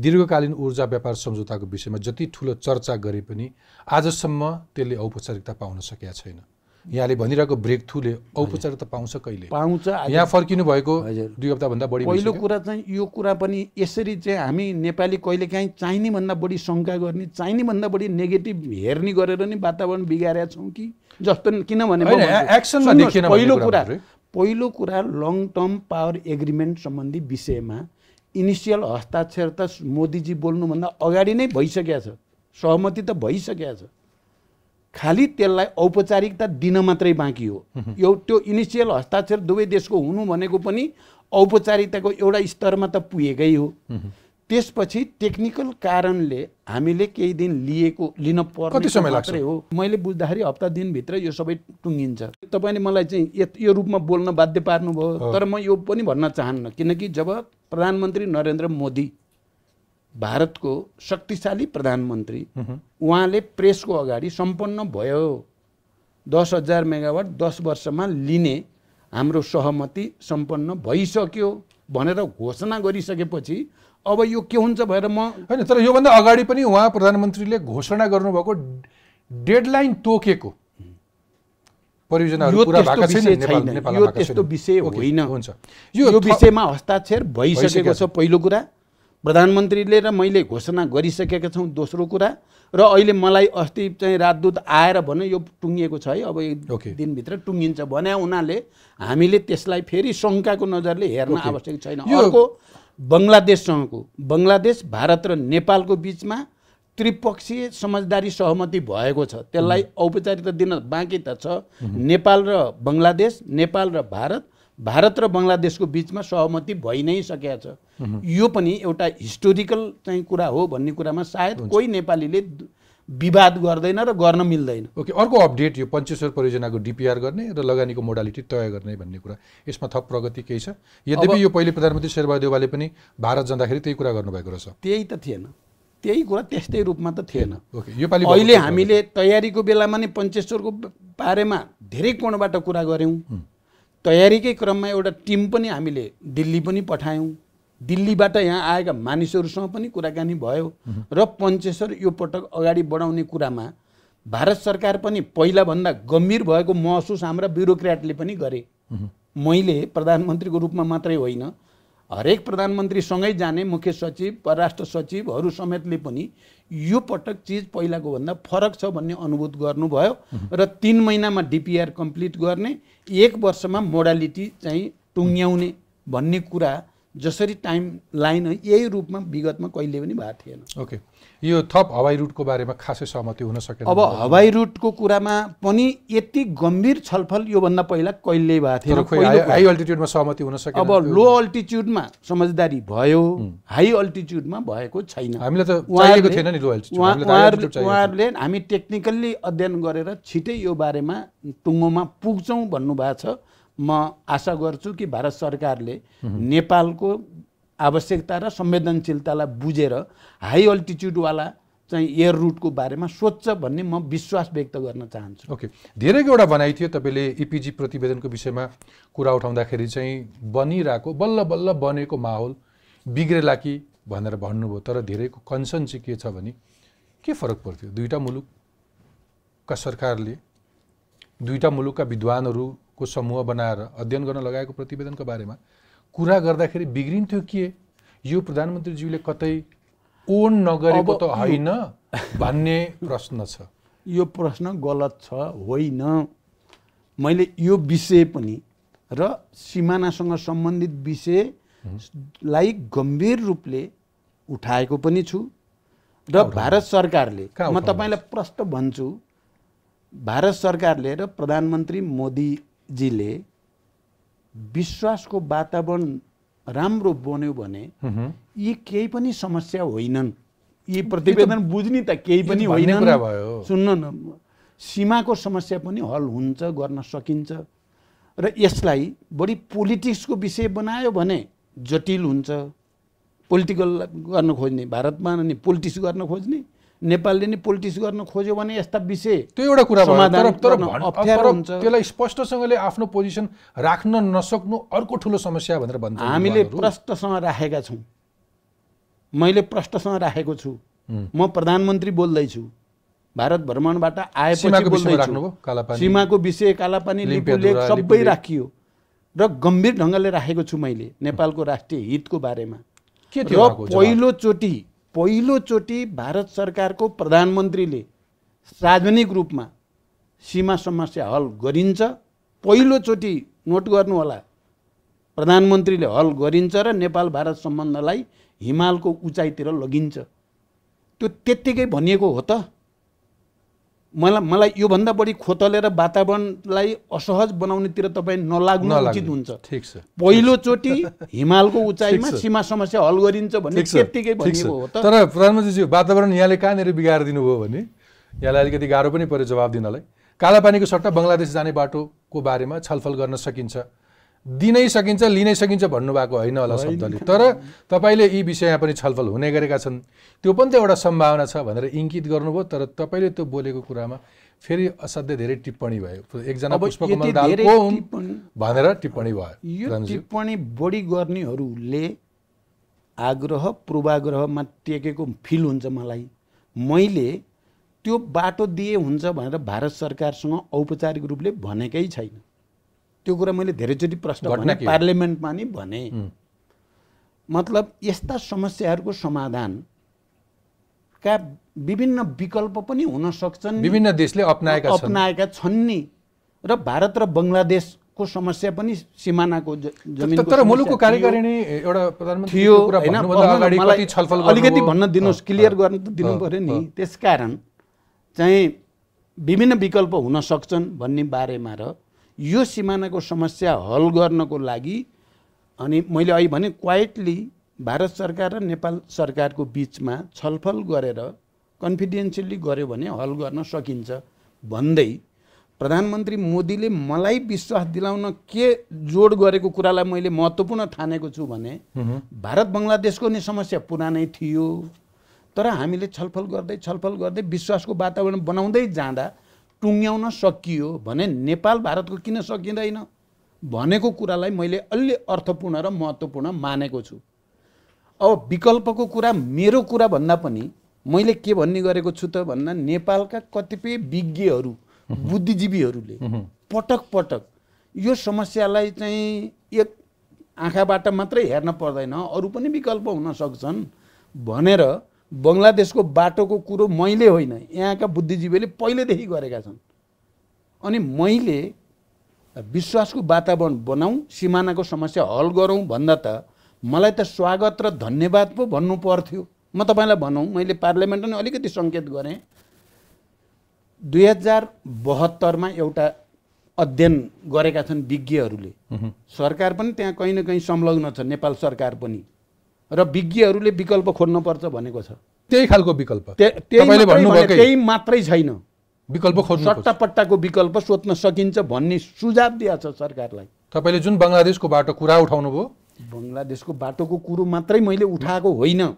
दीर्घकालीन ऊर्जा व्यापार सम्झौताको विषयमा जति ठुलो चर्चा गरे पनि आजसम्म त्यसले औपचारिकता पाउन सकेका छैन यहाँले भनिरहेको ब्रेक थ्रुले औपचारिकता पाउँछ कहिले पाउँछ यहाँ फर्किनु भएको दुई हप्ताभन्दा बढी पहिलो कुरा चाहिँ यो कुरा पनि यसरी चाहिँ हामी नेपाली कहिलेकाहीँ चाहिने भन्दा बढी शङ्का गर्ने चाहिनेभन्दा बढी नेगेटिभ हेर्ने गरेर नै वातावरण बिगारेका छौँ कि जस्तो किनभने पहिलो कुरा पहिलो कुरा लङ टर्म पावर एग्रिमेन्ट सम्बन्धी विषयमा इनिसियल हस्ताक्षर त मोदीजी बोल्नुभन्दा अगाडि नै भइसकेको छ सहमति त भइसकेको छ खालि त्यसलाई औपचारिकता दिन मात्रै बाँकी हो यो त्यो इनिसियल हस्ताक्षर दुवै देशको हुनु भनेको पनि औपचारिकताको एउटा स्तरमा त पुगेकै हो त्यसपछि टेक्निकल कारणले हामीले केही दिन लिएको लिन पर्ने कति समय लाग्छ हो मैले बुझ्दाखेरि हप्ता दिनभित्र यो सबै टुङ्गिन्छ तपाईँले मलाई चाहिँ यो रूपमा बोल्न बाध्य पार्नुभयो तर म यो पनि भन्न चाहन्न किनकि जब प्रधानमन्त्री नरेन्द्र मोदी भारतको शक्तिशाली प्रधानमन्त्री उहाँले प्रेसको अगाडि सम्पन्न भयो दस हजार मेगावाट दस वर्षमा लिने हाम्रो सहमति सम्पन्न भइसक्यो भनेर घोषणा गरिसकेपछि अब यो के हुन्छ भनेर म होइन तर योभन्दा अगाडि पनि उहाँ प्रधानमन्त्रीले घोषणा गर्नुभएको डेडलाइन तोकेको परियोजनाहरू यो त्यस्तो विषय होइन हुन्छ यो विषयमा हस्ताक्षर भइसकेको छ पहिलो कुरा प्रधानमन्त्रीले र मैले घोषणा गरिसकेका छौँ दोस्रो कुरा र अहिले मलाई अस्ति चाहिँ राजदूत आएर भने यो टुङ्गिएको छ है अब एक दिनभित्र टुङ्गिन्छ भने हुनाले हामीले त्यसलाई फेरि शङ्काको नजरले हेर्न आवश्यक छैन अर्को बङ्गलादेशसँगको बङ्गलादेश भारत र नेपालको बिचमा त्रिपक्षीय समझदारी सहमति भएको छ त्यसलाई औपचारिकता दिन बाँकी त छ नेपाल र बङ्गलादेश नेपाल र भारत भारत र बङ्गलादेशको बिचमा सहमति भइ नै सकेका छ यो पनि एउटा हिस्टोरिकल चाहिँ कुरा हो भन्ने कुरामा सायद कोही नेपालीले विवाद गर्दैन र गर्न मिल्दैन ओके अर्को अपडेट यो पञ्चेश्वर परियोजनाको डिपिआर गर्ने र लगानीको मोडालिटी तय गर्ने भन्ने कुरा यसमा थप प्रगति केही छ यद्यपि यो पहिले प्रधानमन्त्री शेरबहादेवाले पनि भारत जाँदाखेरि त्यही कुरा गर्नुभएको रहेछ त्यही त थिएन त्यही कुरा त्यस्तै रूपमा त थिएन ओके योपालि अहिले हामीले तयारीको बेलामा नै पञ्चेश्वरको बारेमा धेरै कोणबाट कुरा गऱ्यौँ तयारीकै क्रममा एउटा टिम पनि हामीले दिल्ली पनि पठायौँ दिल्लीबाट यहाँ आएका मानिसहरूसँग पनि कुराकानी भयो र पञ्चेश्वर यो पटक अगाडि बढाउने कुरामा भारत सरकार पनि पहिलाभन्दा गम्भीर भएको महसुस हाम्रा ब्युरोक्राटले पनि गरे मैले प्रधानमन्त्रीको रूपमा मात्रै होइन हरेक प्रधानमन्त्रीसँगै जाने मुख्य सचिव परराष्ट्र सचिवहरू समेतले पनि यो पटक चिज पहिलाको भन्दा फरक छ भन्ने अनुभूत गर्नुभयो र तिन महिनामा डिपिआर कम्प्लिट गर्ने एक वर्षमा मोडालिटी चाहिँ टुङ्ग्याउने भन्ने कुरा जसरी टाइम लाइन यही रूपमा विगतमा कहिले पनि भएको थिएन ओके यो थप हवाई रुटको बारेमा खासै सहमति हुन सकेन अब हवाई रुटको कुरामा पनि यति गम्भीर छलफल योभन्दा पहिला कहिल्यै भएको थिएन हाई अल्टिट्युडमा सहमति हुन सकेन अब लो अल्टिच्युडमा समझदारी भयो हाई अल्टिच्युडमा भएको छैन हामीलाई त थिएन नि उहाँहरूले हामी टेक्निकल्ली अध्ययन गरेर छिटै यो बारेमा टुङ्गोमा पुग्छौँ भन्नुभएको छ म आशा गर्छु कि भारत सरकारले नेपालको आवश्यकता र संवेदनशीलतालाई बुझेर हाई अल्टिच्युडवाला चाहिँ एयर रुटको बारेमा सोध्छ भन्ने म विश्वास व्यक्त गर्न चाहन्छु ओके okay. एउटा भनाइ थियो तपाईँले इपिजी प्रतिवेदनको विषयमा कुरा उठाउँदाखेरि चाहिँ बनिरहेको बल्ल बल्ल बनेको माहौल बिग्रेला कि भनेर भन्नुभयो तर धेरैको कन्सर्न चाहिँ के छ भने के फरक पर्थ्यो दुईवटा मुलुकका सरकारले दुईवटा मुलुकका विद्वानहरू को समूह बनाएर अध्ययन गर्न लगाएको प्रतिवेदनको बारेमा कुरा गर्दाखेरि बिग्रिन्थ्यो के यो प्रधानमन्त्रीज्यूले कतै ओन नगरेको त होइन भन्ने प्रश्न छ यो प्रश्न गलत छ होइन मैले यो विषय पनि र सिमानासँग सम्बन्धित विषयलाई गम्भीर रूपले उठाएको पनि छु र भारत सरकारले म तपाईँलाई प्रष्ट भन्छु भारत सरकारले र प्रधानमन्त्री मोदी जीले विश्वासको वातावरण राम्रो बन्यो भने यी केही पनि समस्या होइनन् यी प्रतिवेदन बुझ्ने त केही पनि होइन सुन्न न सीमाको समस्या पनि हल हुन्छ गर्न सकिन्छ र यसलाई बढी पोलिटिक्सको विषय बनायो भने जटिल हुन्छ पोलिटिकल गर्न खोज्ने भारतमा अनि पोलिटिक्स गर्न खोज्ने नेपालले नै पोलिटिक्स गर्न खोज्यो भने यस्ता विषय त्यो एउटा कुरा त्यसलाई स्पष्टसँगले आफ्नो पोजिसन राख्न नसक्नु अर्को ठुलो समस्या भनेर भन्छ हामीले प्रष्टसँग राखेका छौँ मैले प्रष्टसँग राखेको छु म प्रधानमन्त्री बोल्दैछु भारत भ्रमणबाट आएपछि सीमाको विषय कालापानी लिपु सबै राखियो र गम्भीर ढङ्गले राखेको छु मैले नेपालको राष्ट्रिय हितको बारेमा के थियो पहिलोचोटि पहिलोचोटि भारत सरकारको प्रधानमन्त्रीले सार्वजनिक रूपमा सीमा समस्या हल गरिन्छ पहिलोचोटि नोट गर्नुहोला प्रधानमन्त्रीले हल गरिन्छ र नेपाल भारत सम्बन्धलाई हिमालको उचाइतिर लगिन्छ त्यो त्यत्तिकै भनिएको हो त मलाई मलाई योभन्दा बढी खोतलेर वातावरणलाई असहज बनाउनेतिर तपाईँ नलाग्नु उचित हुन्छ ठिक छ पहिलोचोटि हिमालको उचाइमा सीमा समस्या हल गरिन्छ भन्ने त्यत्तिकै भनिएको हो तर प्रधानमन्त्रीज्यू वातावरण यहाँले कहाँनिर बिगाएर दिनुभयो भने यहाँलाई अलिकति गाह्रो पनि पऱ्यो जवाब दिनलाई कालापानीको सट्टा बङ्गलादेश जाने बाटोको बारेमा छलफल गर्न सकिन्छ दिनै सकिन्छ लिनै सकिन्छ भन्नुभएको होइन होला शब्दले तर तपाईँले यी विषयमा पनि छलफल हुने गरेका छन् त्यो पनि त एउटा सम्भावना छ भनेर इङ्कित गर्नुभयो तर तपाईँले त्यो बोलेको कुरामा फेरि असाध्य धेरै टिप्पणी भयो एकजना भनेर टिप्पणी भयो यो टिप्पणी बढी गर्नेहरूले आग्रह पूर्वाग्रहमा टेकेको फिल हुन्छ मलाई मैले त्यो बाटो दिए हुन्छ भनेर भारत सरकारसँग औपचारिक रूपले भनेकै छैन त्यो कुरा मैले धेरैचोटि प्रश्न भने पार्लियामेन्टमा नि भने मतलब यस्ता समस्याहरूको समाधानका विभिन्न विकल्प पनि हुन सक्छन् विभिन्न देशले अप्नाएका अप्नाएका छन् नि र भारत र बङ्गलादेशको समस्या पनि सिमानाको तर मुलुकको कार्यकारिणी एउटा थियो अलिकति भन्न दिनुहोस् क्लियर गर्न त दिनु पऱ्यो नि त्यसकारण चाहिँ विभिन्न विकल्प हुन सक्छन् भन्ने बारेमा र यो सिमानाको समस्या हल गर्नको लागि अनि मैले अहिले भने क्वाइटली भारत सरकार र नेपाल सरकारको बिचमा छलफल गरेर कन्फिडेन्सियली गऱ्यो भने हल गर्न सकिन्छ भन्दै प्रधानमन्त्री मोदीले मलाई विश्वास दिलाउन के जोड गरेको कुरालाई मैले महत्त्वपूर्ण ठानेको छु भने भारत बङ्गलादेशको नि समस्या पुरानै थियो तर हामीले छलफल गर्दै छलफल गर्दै विश्वासको वातावरण बनाउँदै जाँदा टुङ्ग्याउन सकियो भने नेपाल भारतको किन सकिँदैन भनेको कुरालाई मैले अलि अर्थपूर्ण र महत्त्वपूर्ण मानेको छु अब विकल्पको कुरा मेरो कुरा भन्दा पनि मैले के भन्ने गरेको छु त भन्दा नेपालका कतिपय विज्ञहरू बुद्धिजीवीहरूले पटक पटक यो समस्यालाई चाहिँ एक आँखाबाट मात्रै हेर्न पर्दैन अरू पनि विकल्प हुन सक्छन् भनेर बङ्गलादेशको बाटोको कुरो मैले होइन यहाँका बुद्धिजीवीले पहिलेदेखि गरेका छन् अनि मैले विश्वासको वातावरण बनाऊँ सिमानाको समस्या हल गरौँ भन्दा त मलाई त स्वागत र धन्यवाद पो भन्नु पर्थ्यो म तपाईँलाई भनौँ मैले पार्लियामेन्ट नै अलिकति सङ्केत गरेँ दुई हजार बहत्तरमा एउटा अध्ययन गरेका छन् विज्ञहरूले सरकार पनि त्यहाँ कहीँ न कहीँ संलग्न छ नेपाल सरकार पनि र विज्ञहरूले विकल्प खोज्नुपर्छ भनेको छ त्यही खालको विकल्प त्यही मात्रै छैन विकल्प खोज्नु सट्टापट्टाको विकल्प सोध्न सकिन्छ भन्ने सुझाव दिएको छ सरकारलाई तपाईँले जुन बङ्गलादेशको बाटो कुरा उठाउनुभयो बङ्गलादेशको बाटोको कुरो मात्रै मैले उठाएको होइन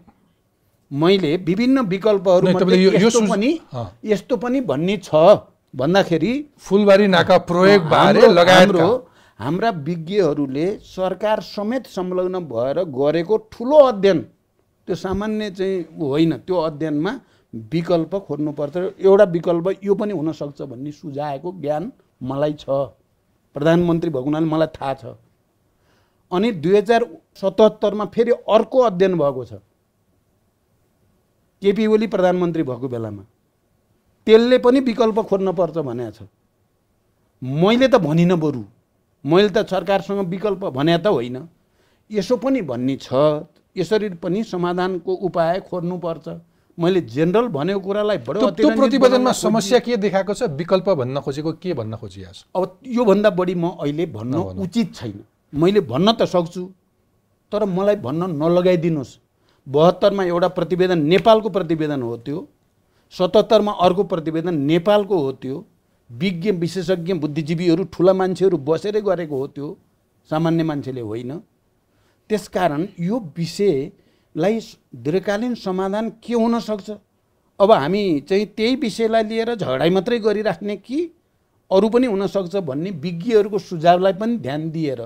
मैले विभिन्न विकल्पहरू यस्तो पनि यस्तो पनि भन्ने छ भन्दाखेरि फुलबारी नाका प्रयोग लगाएर हाम्रा विज्ञहरूले सरकार समेत संलग्न भएर गरेको ठुलो अध्ययन त्यो सामान्य चाहिँ होइन त्यो अध्ययनमा विकल्प खोज्नुपर्छ एउटा विकल्प यो पनि हुनसक्छ भन्ने सुझाएको ज्ञान मलाई छ प्रधानमन्त्री भएको हुनाले मलाई थाहा छ अनि दुई हजार सतहत्तरमा फेरि अर्को अध्ययन भएको छ केपी ओली प्रधानमन्त्री भएको बेलामा त्यसले पनि विकल्प खोज्नुपर्छ भनेको छ मैले त भनिनँ बरु मैले त सरकारसँग विकल्प भने त होइन यसो पनि भन्ने छ यसरी पनि समाधानको उपाय खोज्नुपर्छ मैले जेनरल भनेको कुरालाई बडो प्रतिवेदनमा समस्या के देखाएको छ विकल्प भन्न खोजेको के भन्न खोजिहाल्छ छ अब योभन्दा बढी म अहिले भन्न उचित छैन मैले भन्न त सक्छु तर मलाई भन्न नलगाइदिनुहोस् बहत्तरमा एउटा प्रतिवेदन नेपालको प्रतिवेदन हो त्यो सतहत्तरमा अर्को प्रतिवेदन नेपालको हो त्यो विज्ञ विशेषज्ञ बुद्धिजीवीहरू ठुला मान्छेहरू बसेरै गरेको हो त्यो सामान्य मान्छेले होइन त्यसकारण यो विषयलाई दीर्घकालीन समाधान के हुनसक्छ अब हामी चाहिँ त्यही विषयलाई लिएर झगडा मात्रै गरिराख्ने कि अरू पनि हुनसक्छ भन्ने विज्ञहरूको सुझावलाई पनि ध्यान दिएर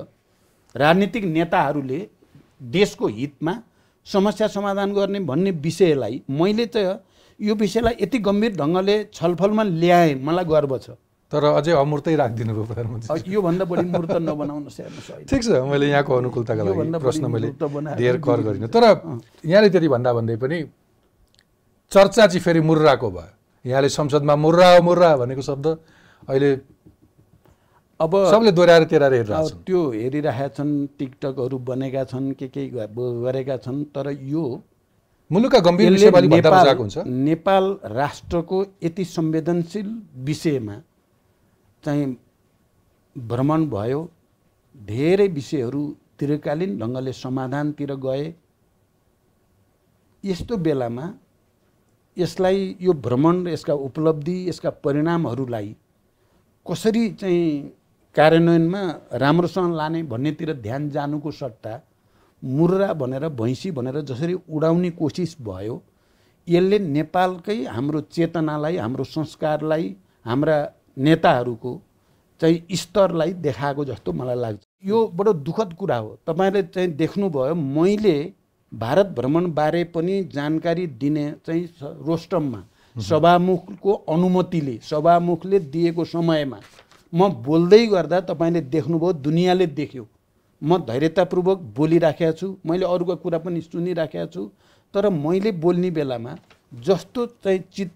राजनीतिक नेताहरूले देशको हितमा समस्या समाधान गर्ने भन्ने विषयलाई मैले त यो विषयलाई यति गम्भीर ढङ्गले छलफलमा ल्याए मलाई गर्व छ तर अझै अमूर्तै राखिदिनु भयो प्रधानमन्त्री योभन्दा बढी मूर्त नबनाउनुहोस् ठिक छ मैले यहाँको अनुकूलताका लागि प्रश्न मैले धेर कर गरिनँ तर यहाँले त्यति भन्दा भन्दै पनि चर्चा चाहिँ फेरि मुर्राको भयो यहाँले संसदमा मुर्रा हो मुर्रा भनेको शब्द अहिले अब सबले दोहोऱ्याएर तेह्र हेरिरहेको त्यो हेरिरहेका छन् टिकटकहरू बनेका छन् के के गरेका छन् तर यो मुलुकका गम्भीर नेपाल हुन्छ नेपाल राष्ट्रको यति संवेदनशील विषयमा चाहिँ भ्रमण भयो धेरै विषयहरू दीर्घकालीन ढङ्गले समाधानतिर गए यस्तो बेलामा यसलाई यो भ्रमण यसका उपलब्धि यसका परिणामहरूलाई कसरी चाहिँ कार्यान्वयनमा राम्रोसँग लाने भन्नेतिर ध्यान जानुको सट्टा मुर्रा भनेर भैँसी भनेर जसरी उडाउने कोसिस भयो यसले नेपालकै हाम्रो चेतनालाई हाम्रो संस्कारलाई हाम्रा नेताहरूको चाहिँ स्तरलाई देखाएको जस्तो मलाई लाग्छ यो बडो दुःखद कुरा हो तपाईँले चाहिँ देख्नुभयो मैले भारत भ्रमणबारे पनि जानकारी दिने चाहिँ रोस्टममा सभामुखको अनुमतिले सभामुखले दिएको समयमा म बोल्दै गर्दा तपाईँले देख्नुभयो दुनियाँले देख्यो म धैर्यतापूर्वक बोलिराखेको छु मैले अरूको कुरा पनि सुनिराखेको छु तर मैले बोल्ने बेलामा जस्तो चाहिँ चित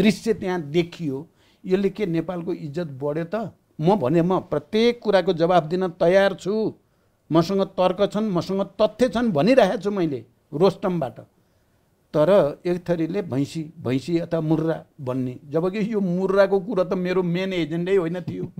दृश्य त्यहाँ देखियो यसले के नेपालको इज्जत बढ्यो त म भने म प्रत्येक कुराको जवाब दिन तयार छु मसँग तर्क छन् मसँग तथ्य छन् भनिरहेको छु मैले रोस्टमबाट तर एक थरीले भैँसी भैँसी अथवा मुर्रा भन्ने जबकि यो मुर्राको कुरा त मेरो मेन एजेन्डै होइन थियो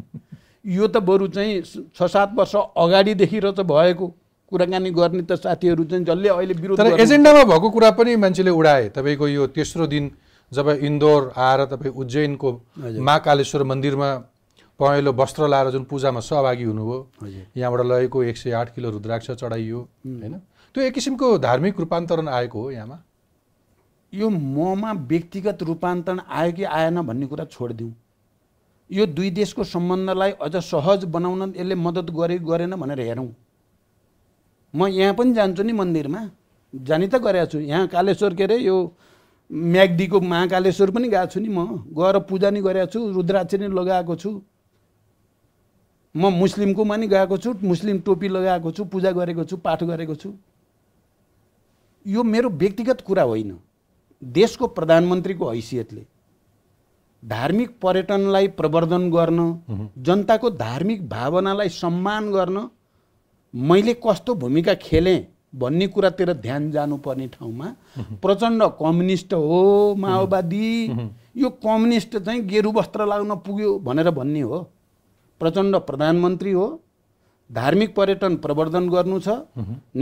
यो त बरु चाहिँ छ सात वर्ष अगाडिदेखि र त भएको कुराकानी गर्ने त साथीहरू चाहिँ जसले अहिले विरोध तर एजेन्डामा भएको कुरा पनि मान्छेले उडाए तपाईँको यो तेस्रो दिन जब इन्दोर आएर तपाईँ उज्जैनको महाकालेश्वर मन्दिरमा पहेँलो वस्त्र लाएर जुन पूजामा सहभागी हुनुभयो यहाँबाट लगेको एक सय आठ किलो रुद्राक्ष चढाइयो होइन त्यो एक किसिमको धार्मिक रूपान्तरण आएको हो यहाँमा यो ममा व्यक्तिगत रूपान्तरण आयो कि आएन भन्ने कुरा छोडिदिउँ यो दुई देशको सम्बन्धलाई अझ सहज बनाउन यसले मद्दत गरे गरेन भनेर हेरौँ म यहाँ पनि जान्छु नि मन्दिरमा जाने त गरेको छु यहाँ कालेश्वर के अरे यो म्याग्दीको महाकालेश्वर पनि गएको छु नि म गएर पूजा नि गरेको छु रुद्राक्ष नि लगाएको छु म मुस्लिमकोमा नि गएको छु मुस्लिम टोपी लगाएको छु पूजा गरेको छु पाठ गरेको छु यो मेरो व्यक्तिगत कुरा होइन देशको प्रधानमन्त्रीको हैसियतले धार्मिक पर्यटनलाई प्रवर्धन गर्न जनताको धार्मिक भावनालाई सम्मान गर्न मैले कस्तो भूमिका खेलेँ भन्ने कुरातिर ध्यान जानुपर्ने ठाउँमा प्रचण्ड कम्युनिस्ट हो माओवादी यो कम्युनिस्ट चाहिँ गेरु वस्त्र लाउन पुग्यो भनेर भन्ने हो प्रचण्ड प्रधानमन्त्री हो धार्मिक पर्यटन प्रवर्धन गर्नु छ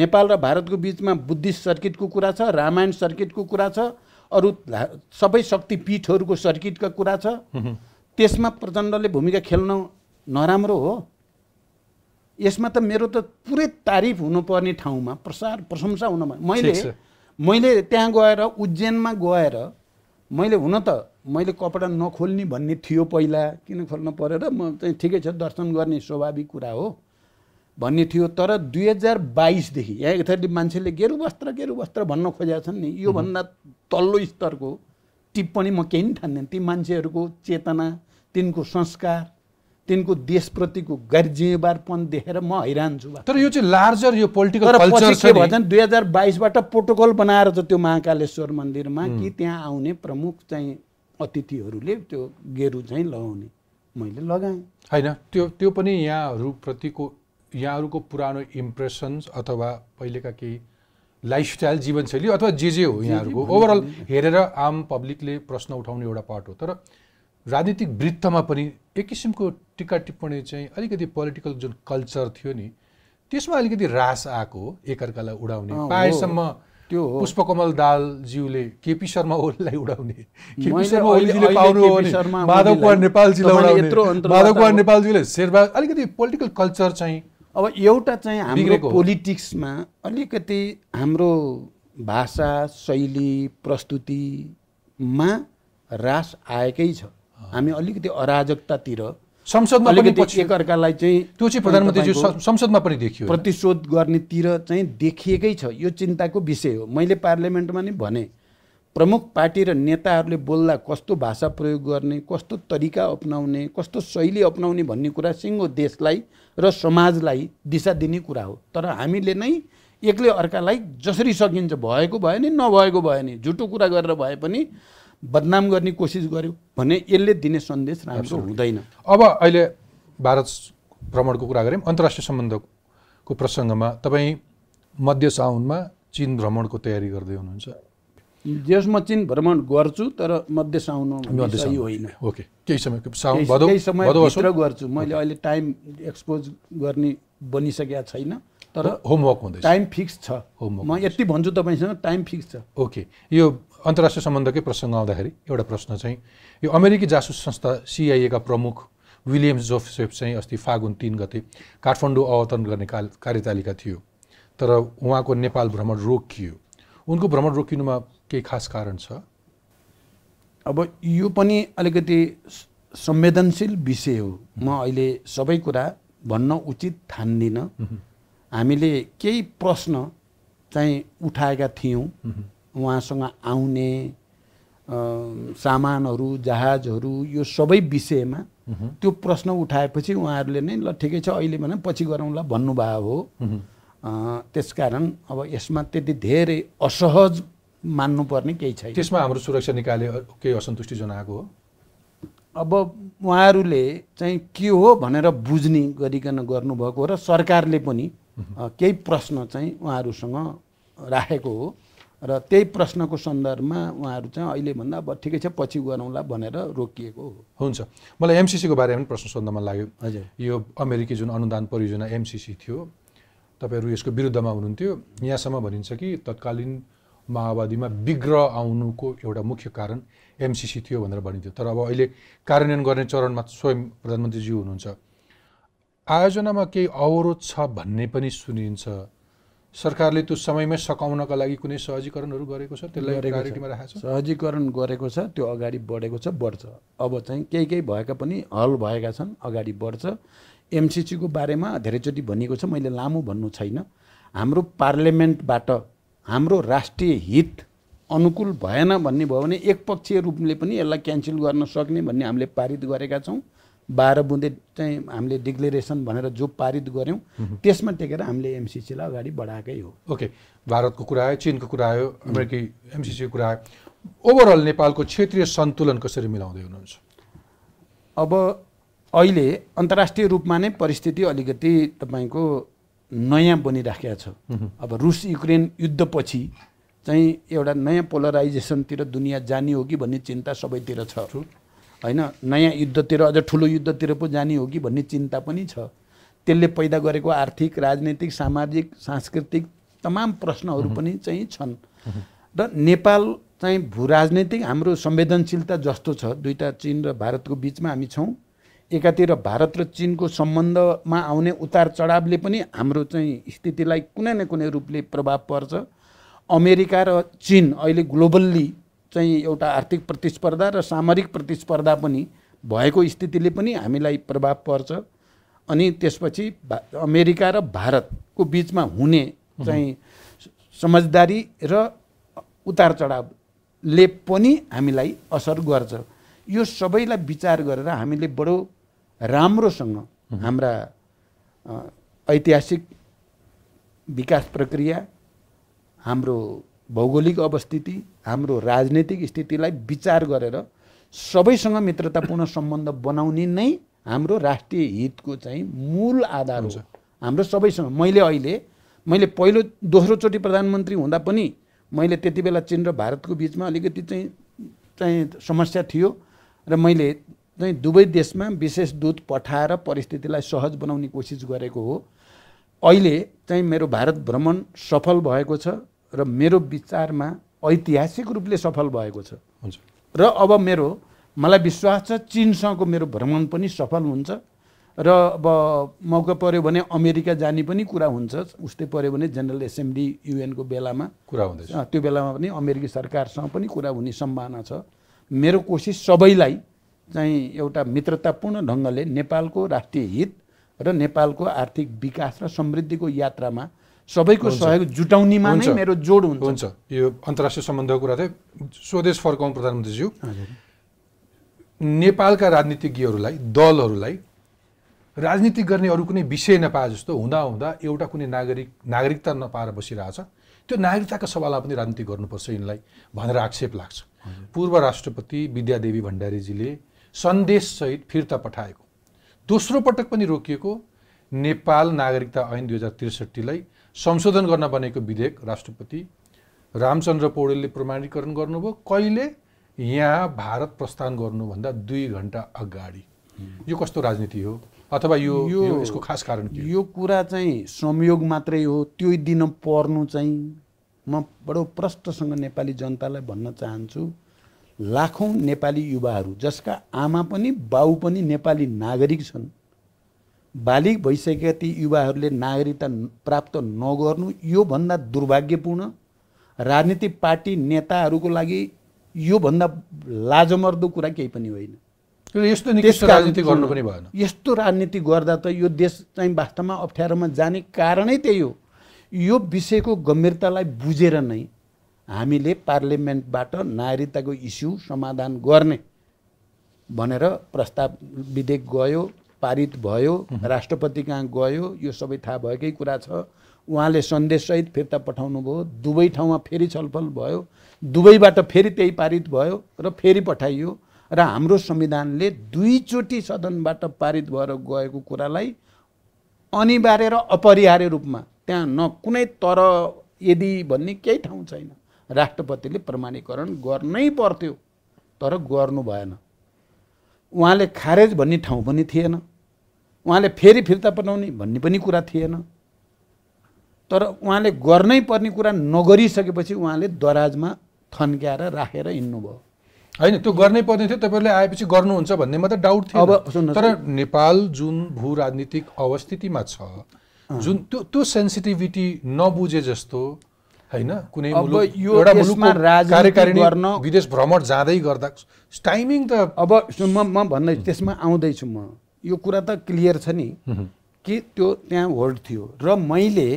नेपाल र भारतको बिचमा बुद्धिस्ट सर्किटको कुरा छ रामायण सर्किटको कुरा छ अरू सबै शक्ति पीठहरूको सर्किटका कुरा छ त्यसमा प्रचण्डले भूमिका खेल्न नराम्रो हो यसमा त मेरो त पुरै तारिफ हुनुपर्ने ठाउँमा प्रसार प्रशंसा हुन मैले मैले त्यहाँ गएर उज्जैनमा गएर मैले हुन त मैले कपडा नखोल्ने भन्ने थियो पहिला किन खोल्न परेर म चाहिँ ठिकै छ दर्शन गर्ने स्वाभाविक कुरा हो भन्ने थियो तर दुई हजार बाइसदेखि यहाँ यथार्थी मान्छेले गेरु वस्त्र गेरु वस्त्र भन्न खोजेका छन् नि योभन्दा तल्लो स्तरको टिप्पणी म केही पनि ठान्दिनँ ती मान्छेहरूको चेतना तिनको संस्कार तिनको देशप्रतिको गैर जिम्मेवारपन देखेर म हैरान छु तर यो चाहिँ लार्जर यो पोलिटिकल कल्चर के भन्छन् दुई हजार बाइसबाट प्रोटोकल बनाएर त त्यो महाकालेश्वर मन्दिरमा कि त्यहाँ आउने प्रमुख चाहिँ अतिथिहरूले त्यो गेरु चाहिँ लगाउने मैले लगाएँ होइन त्यो त्यो पनि यहाँहरूप्रतिको यहाँहरूको पुरानो इम्प्रेसन्स अथवा पहिलेका केही लाइफस्टाइल जीवनशैली अथवा जे जे हो यहाँहरूको ओभरअल हेरेर आम पब्लिकले प्रश्न उठाउने एउटा पार्ट हो तर राजनीतिक वृत्तमा पनि एक किसिमको टिका टिप्पणी चाहिँ अलिकति पोलिटिकल जुन कल्चर थियो नि त्यसमा अलिकति रास आएको हो एकअर्कालाई उडाउने पाएसम्म त्यो पुष्पकमल दालज्यूले केपी शर्मा ओलीलाई उडाउने केपी शर्मा ओलीजीले पाउनु माधव कुमार नेपालजीलाई माधव कुमार नेपालजीले शेरबा अलिकति पोलिटिकल कल्चर चाहिँ अब एउटा चाहिँ हाम्रो पोलिटिक्समा अलिकति हाम्रो भाषा शैली प्रस्तुतिमा रास आएकै छ हामी अलिकति अराजकतातिर संसदमा अलिकति एकअर्कालाई चाहिँ त्यो चाहिँ प्रधानमन्त्री संसदमा पनि देखियो प्रतिशोध गर्नेतिर चाहिँ देखिएकै छ यो चिन्ताको विषय हो मैले पार्लियामेन्टमा नि भने प्रमुख पार्टी र नेताहरूले बोल्दा कस्तो भाषा प्रयोग गर्ने कस्तो तरिका अप्नाउने कस्तो शैली अप्नाउने भन्ने कुरा सिङ्गो देशलाई र समाजलाई दिशा दिने कुरा हो तर हामीले नै एक्लै अर्कालाई जसरी सकिन्छ भएको भयो नि नभएको भयो नि झुटो कुरा गरेर भए पनि बदनाम गर्ने कोसिस गर्यो भने यसले दिने सन्देश राम्रो हुँदैन अब अहिले भारत भ्रमणको कुरा गऱ्यौँ अन्तर्राष्ट्रिय सम्बन्धको प्रसङ्गमा तपाईँ मध्य साउनमा चिन भ्रमणको तयारी गर्दै हुनुहुन्छ देशमा चिन भ्रमण गर्छु तर मध्य साउन सही होइन ओके केही समय केही समय गर्छु मैले अहिले टाइम एक्सपोज गर्ने बनिसकेका छैन तर होमवर्क हुँदैछ टाइम फिक्स छ होमवर्क म यति भन्छु तपाईँसँग टाइम फिक्स छ ओके यो अन्तर्राष्ट्रिय सम्बन्धकै प्रसङ्ग आउँदाखेरि एउटा प्रश्न चाहिँ यो अमेरिकी जासुस संस्था सिआइएका प्रमुख विलियम्स जोसेफ चाहिँ अस्ति फागुन तिन गते काठमाडौँ अवतरण गर्ने कार्यतालिका थियो तर उहाँको नेपाल भ्रमण रोकियो उनको भ्रमण रोकिनुमा केही खास कारण छ अब यो पनि अलिकति संवेदनशील विषय हो म अहिले सबै कुरा भन्न उचित ठान्दिनँ हामीले केही प्रश्न चाहिँ उठाएका थियौँ उहाँसँग आउने सामानहरू जहाजहरू यो सबै विषयमा त्यो प्रश्न उठाएपछि उहाँहरूले नै ल ठिकै छ अहिले भने पछि गरौँला भन्नुभएको हो त्यसकारण अब यसमा त्यति धेरै असहज मान्नुपर्ने केही छैन त्यसमा हाम्रो सुरक्षा निकायले केही असन्तुष्टि जनाएको हो अब उहाँहरूले चाहिँ के हो भनेर बुझ्ने गरिकन गर्नुभएको र सरकारले पनि केही प्रश्न चाहिँ उहाँहरूसँग राखेको हो र त्यही प्रश्नको सन्दर्भमा उहाँहरू चाहिँ अहिलेभन्दा अब ठिकै छ पछि गरौँला भनेर रोकिएको हो हुन्छ मलाई एमसिसीको बारेमा पनि प्रश्न सोध्न मन लाग्यो हजुर यो अमेरिकी जुन अनुदान परियोजना एमसिसी थियो तपाईँहरू यसको विरुद्धमा हुनुहुन्थ्यो यहाँसम्म भनिन्छ कि तत्कालीन माओवादीमा विग्रह आउनुको एउटा मुख्य कारण एमसिसी थियो भनेर भनिन्थ्यो तर अब अहिले कार्यान्वयन गर्ने चरणमा स्वयं प्रधानमन्त्रीज्यू हुनुहुन्छ आयोजनामा केही अवरोध छ भन्ने पनि सुनिन्छ सरकारले त्यो समयमै सकाउनका लागि कुनै सहजीकरणहरू गरेको छ त्यसलाई सहजीकरण गरेको छ त्यो अगाडि बढेको छ बढ्छ अब चाहिँ केही केही भएका पनि हल भएका छन् अगाडि बढ्छ एमसिसीको बारेमा धेरैचोटि भनिएको छ मैले लामो भन्नु छैन हाम्रो पार्लियामेन्टबाट हाम्रो राष्ट्रिय हित अनुकूल भएन भन्ने भयो भने एकपक्षीय रूपले पनि यसलाई क्यान्सल गर्न सक्ने भन्ने हामीले पारित गरेका छौँ बाह्र बुँदे चाहिँ हामीले डिक्लेरेसन भनेर जो पारित गऱ्यौँ त्यसमा टेकेर हामीले एमसिसीलाई अगाडि बढाएकै हो ओके भारतको कुरा आयो चिनको कुरा आयो अमेरिकी एमसिसीको कुरा आयो ओभरअल नेपालको क्षेत्रीय सन्तुलन कसरी मिलाउँदै हुनुहुन्छ अब अहिले अन्तर्राष्ट्रिय रूपमा नै परिस्थिति अलिकति तपाईँको नयाँ बनिराखेका छ अब रुस युक्रेन युद्धपछि चाहिँ एउटा नयाँ पोलराइजेसनतिर दुनियाँ जाने हो कि भन्ने चिन्ता सबैतिर छ होइन नयाँ युद्धतिर अझ ठुलो युद्धतिर पो जाने हो कि भन्ने चिन्ता पनि छ त्यसले पैदा गरेको आर्थिक राजनैतिक सामाजिक सांस्कृतिक तमाम प्रश्नहरू पनि चाहिँ छन् र नेपाल चाहिँ भू राजनैतिक हाम्रो संवेदनशीलता जस्तो छ दुईवटा चिन र भारतको बिचमा हामी छौँ एकातिर भारत र चिनको सम्बन्धमा आउने उतार चढावले पनि हाम्रो चाहिँ स्थितिलाई कुनै न कुनै रूपले प्रभाव पर्छ अमेरिका र चिन अहिले ग्लोबल्ली चाहिँ एउटा आर्थिक प्रतिस्पर्धा र सामरिक प्रतिस्पर्धा पनि भएको स्थितिले पनि हामीलाई प्रभाव पर्छ अनि त्यसपछि अमेरिका र भारतको बिचमा हुने चाहिँ समझदारी र उतार चढावले पनि हामीलाई असर गर्छ यो सबैलाई विचार गरेर हामीले बडो राम्रोसँग हाम्रा ऐतिहासिक विकास प्रक्रिया हाम्रो भौगोलिक अवस्थिति हाम्रो राजनैतिक स्थितिलाई विचार गरेर सबैसँग मित्रतापूर्ण सम्बन्ध बनाउने नै हाम्रो राष्ट्रिय हितको चाहिँ मूल आधार हो हाम्रो सबैसँग मैले अहिले मैले पहिलो दोस्रोचोटि प्रधानमन्त्री हुँदा पनि मैले त्यति बेला चिन र भारतको बिचमा अलिकति चाहिँ चाहिँ समस्या थियो र मैले चाहिँ दुवै देशमा विशेष दूत पठाएर परिस्थितिलाई सहज बनाउने कोसिस गरेको हो अहिले चाहिँ मेरो भारत भ्रमण सफल भएको छ र मेरो विचारमा ऐतिहासिक रूपले सफल भएको छ र अब मेरो मलाई विश्वास छ चिनसँगको मेरो भ्रमण पनि सफल हुन्छ र अब मौका पऱ्यो भने अमेरिका जाने पनि कुरा हुन्छ उस्तै पऱ्यो भने जेनरल एसेम्ब्ली युएनको बेलामा कुरा हुँदैछ त्यो बेलामा पनि अमेरिकी सरकारसँग पनि कुरा हुने सम्भावना छ मेरो कोसिस सबैलाई चाहिँ एउटा मित्रतापूर्ण ढङ्गले नेपालको राष्ट्रिय हित र नेपालको आर्थिक विकास र समृद्धिको यात्रामा सबैको सहयोग जुटाउनेमा नै मेरो जोड हुन्छ हुन्छ यो अन्तर्राष्ट्रिय सम्बन्धको कुरा चाहिँ स्वदेश फर्काउँ प्रधानमन्त्रीज्यू नेपालका राजनीतिज्ञहरूलाई दलहरूलाई राजनीति गर्ने अरू कुनै विषय नपाए जस्तो हुँदाहुँदा एउटा कुनै नागरिक नागरिकता नपाएर बसिरहेछ त्यो नागरिकताको सवालमा पनि राजनीति गर्नुपर्छ यिनलाई भनेर आक्षेप लाग्छ पूर्व राष्ट्रपति विद्यादेवी भण्डारीजीले सन्देशसहित फिर्ता पठाएको दोस्रो पटक पनि रोकिएको नेपाल नागरिकता ऐन दुई हजार त्रिसठीलाई संशोधन गर्न बनेको विधेयक राष्ट्रपति रामचन्द्र पौडेलले प्रमाणीकरण गर्नुभयो कहिले यहाँ भारत प्रस्थान गर्नुभन्दा दुई घन्टा अगाडि यो कस्तो राजनीति हो अथवा यो, यो, यसको खास कारण के यो कुरा चाहिँ संयोग मात्रै हो त्यो दिन पर्नु चाहिँ म बडो प्रष्टसँग नेपाली जनतालाई भन्न चाहन्छु लाखौँ नेपाली युवाहरू जसका आमा पनि बाउ पनि नेपाली नागरिक छन् बालिक भइसकेका ती युवाहरूले नागरिकता प्राप्त नगर्नु योभन्दा दुर्भाग्यपूर्ण राजनीतिक पार्टी नेताहरूको लागि योभन्दा लाजमर्दो कुरा केही पनि होइन यस्तो राजनीति गर्नु पनि भएन यस्तो राजनीति गर्दा त यो देश चाहिँ वास्तवमा अप्ठ्यारोमा जाने कारणै त्यही हो यो विषयको गम्भीरतालाई बुझेर नै हामीले पार्लियामेन्टबाट नागरिकताको इस्यु समाधान गर्ने भनेर प्रस्ताव विधेयक गयो पारित भयो राष्ट्रपति कहाँ गयो यो सबै थाहा भएकै कुरा छ उहाँले सन्देशसहित फिर्ता पठाउनु भयो दुवै ठाउँमा फेरि छलफल भयो दुवैबाट फेरि त्यही पारित भयो र फेरि पठाइयो र हाम्रो संविधानले दुईचोटि सदनबाट पारित भएर गएको कुरालाई अनिवार्य र अपरिहार्य रूपमा त्यहाँ न कुनै तर यदि भन्ने केही ठाउँ छैन राष्ट्रपतिले प्रमाणीकरण गर्नै पर्थ्यो तर गर्नु भएन उहाँले खारेज भन्ने ठाउँ पनि थिएन उहाँले फेरि फिर्ता पठाउने भन्ने पनि कुरा थिएन तर उहाँले गर्नै पर्ने कुरा नगरिसकेपछि उहाँले दराजमा थन्क्याएर राखेर हिँड्नुभयो होइन त्यो गर्नै पर्ने थियो तपाईँहरूले आएपछि गर्नुहुन्छ भन्ने मात्रै डाउट थियो अब तर नेपाल जुन भू राजनीतिक अवस्थितिमा छ जुन त्यो त्यो सेन्सिटिभिटी नबुझे जस्तो होइन कुनै एउटा मुलुकमा राजनीति गर्न विदेश भ्रमण जाँदै गर्दा टाइमिङ त अब म म भन्दै त्यसमा आउँदैछु म यो कुरा त क्लियर छ नि कि त्यो त्यहाँ होल्ड थियो र मैले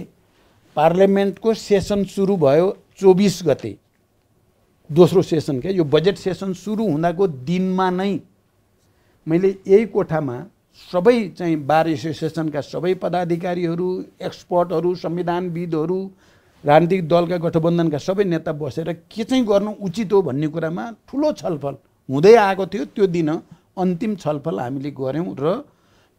पार्लियामेन्टको सेसन सुरु भयो चौबिस गते दोस्रो सेसन क्या यो बजेट सेसन सुरु हुँदाको दिनमा नै मैले यही कोठामा सबै चाहिँ बार एसोसिएसनका सबै पदाधिकारीहरू एक्सपर्टहरू संविधानविदहरू राजनीतिक दलका गठबन्धनका सबै नेता बसेर के चाहिँ गर्नु उचित हो भन्ने कुरामा ठुलो छलफल हुँदै आएको थियो त्यो दिन अन्तिम छलफल हामीले गऱ्यौँ र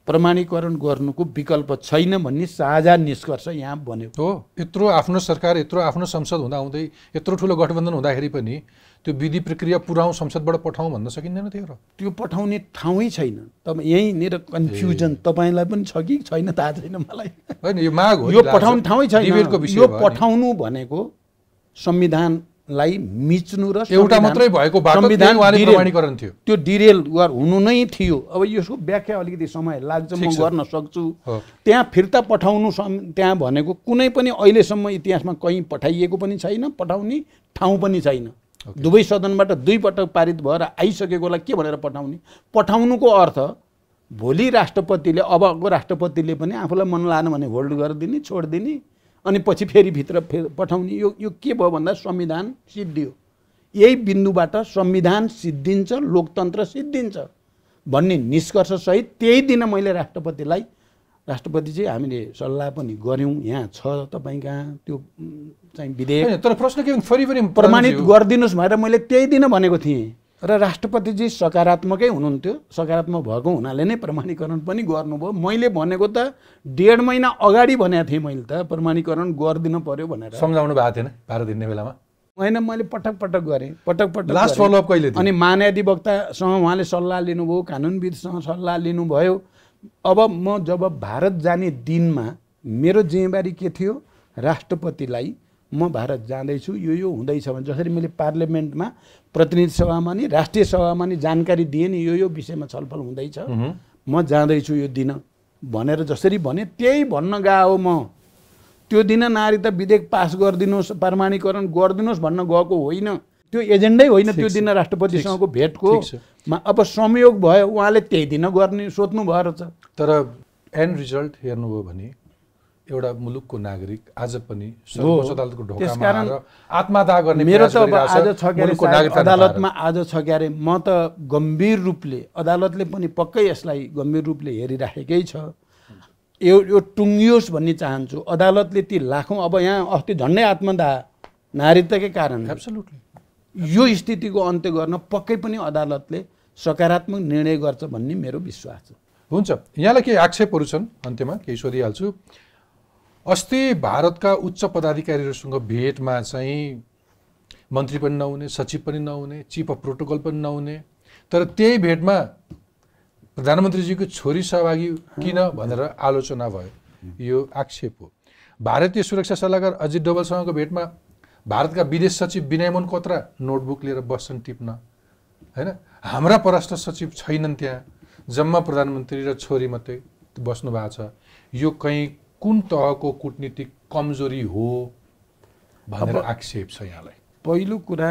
प्रमाणीकरण गर्नुको विकल्प छैन भन्ने साझा निष्कर्ष यहाँ बन्यो हो यत्रो आफ्नो सरकार यत्रो आफ्नो संसद हुँदाहुँदै यत्रो ठुलो गठबन्धन हुँदाखेरि पनि त्यो विधि प्रक्रिया पुऱ्याउँ संसदबाट पठाउँ भन्न सकिँदैन थियो र त्यो पठाउने ठाउँै छैन तब यहीँनिर कन्फ्युजन तपाईँलाई पनि छ कि छैन थाहा छैन मलाई होइन यो माग हो यो पठाउने ठाउँै छैन यो पठाउनु भनेको संविधानलाई मिच्नु र एउटा मात्रै भएको संविधान थियो त्यो डिरेल हुनु नै थियो अब यसको व्याख्या अलिकति समय लाग्छ म गर्न सक्छु त्यहाँ फिर्ता पठाउनु त्यहाँ भनेको कुनै पनि अहिलेसम्म इतिहासमा कहीँ पठाइएको पनि छैन पठाउने ठाउँ पनि छैन okay. दुवै सदनबाट दुईपटक पारित भएर आइसकेकोलाई के भनेर पठाउने पठाउनुको अर्थ भोलि राष्ट्रपतिले अबको राष्ट्रपतिले पनि आफूलाई मन लाएन भने होल्ड गरिदिने छोडिदिने अनि पछि फेरि भित्र फे पठाउने यो यो के भयो भन्दा संविधान सिद्धियो यही बिन्दुबाट संविधान सिद्धिन्छ लोकतन्त्र सिद्धिन्छ भन्ने निष्कर्षसहित त्यही दिन मैले राष्ट्रपतिलाई राष्ट्रपति चाहिँ हामीले सल्लाह पनि गऱ्यौँ यहाँ छ तपाईँ कहाँ त्यो चाहिँ विधेयक तर प्रश्न के फेरि फेरि प्रमाणित गरिदिनुहोस् भनेर मैले त्यही दिन भनेको थिएँ र राष्ट्रपतिजी सकारात्मकै हुनुहुन्थ्यो सकारात्मक भएको हुनाले नै प्रमाणीकरण पनि गर्नुभयो मैले भनेको त डेढ महिना अगाडि भनेको थिएँ मैले त प्रमाणीकरण गरिदिनु पऱ्यो भनेर सम्झाउनु भएको थिएन भारत हिँड्ने बेलामा होइन मैले पटक पटक गरेँ पटक पटक लास्ट फलोअप कहिले अनि महान्याधिवक्तासँग उहाँले सल्लाह लिनुभयो कानुनविदसँग सल्लाह लिनुभयो अब म जब भारत जाने दिनमा मेरो जिम्मेवारी के थियो राष्ट्रपतिलाई म भारत जाँदैछु यो यो हुँदैछ भने जसरी मैले पार्लियामेन्टमा प्रतिनिधि सभामा नि राष्ट्रिय सभामा नि जानकारी दिएँ नि यो यो विषयमा छलफल हुँदैछ म जाँदैछु यो दिन भनेर जसरी भने त्यही भन्न गएको म त्यो दिन नागरिकता विधेयक पास गरिदिनुहोस् प्रमाणीकरण गरिदिनुहोस् भन्न गएको होइन त्यो एजेन्डै होइन त्यो दिन राष्ट्रपतिसँगको भेटको अब संयोग भयो उहाँले त्यही दिन गर्ने भएर रहेछ तर एन्ड रिजल्ट हेर्नुभयो भने एउटा मुलुकको नागरिक आज पनि सर्वोच्च अदालतको ढोकामा गर्ने मेरो त अब आज छ अदालतमा आज छ क्यारे म त गम्भीर रूपले अदालतले पनि पक्कै यसलाई गम्भीर रूपले हेरिराखेकै छ यो यो टुङ्गियोस् भन्ने चाहन्छु अदालतले ती लाखौँ अब यहाँ अस्ति झन्डै आत्मदाह नागरिकताकै कारण एब्सोल्युटली यो स्थितिको अन्त्य गर्न पक्कै पनि अदालतले सकारात्मक निर्णय गर्छ भन्ने मेरो विश्वास छ हुन्छ यहाँलाई केही आक्षेपहरू छन् अन्त्यमा केही सोधिहाल्छु अस्ति भारतका उच्च पदाधिकारीहरूसँग भेटमा चाहिँ मन्त्री पनि नहुने सचिव पनि नहुने चिफ अफ प्रोटोकल पनि नहुने तर त्यही भेटमा प्रधानमन्त्रीजीको छोरी सहभागी किन भनेर आलोचना भयो यो आक्षेप हो भारतीय सुरक्षा सल्लाहकार अजित डोभालसँगको भेटमा भारतका विदेश सचिव विनय कोत्रा नोटबुक लिएर बस्छन् टिप्न होइन हाम्रा परराष्ट्र सचिव छैनन् त्यहाँ जम्मा प्रधानमन्त्री र छोरी मात्रै बस्नु भएको छ यो कहीँ कुन तहको कुटनीतिक कमजोरी हो भनेर आक्षेप छ यहाँलाई पहिलो कुरा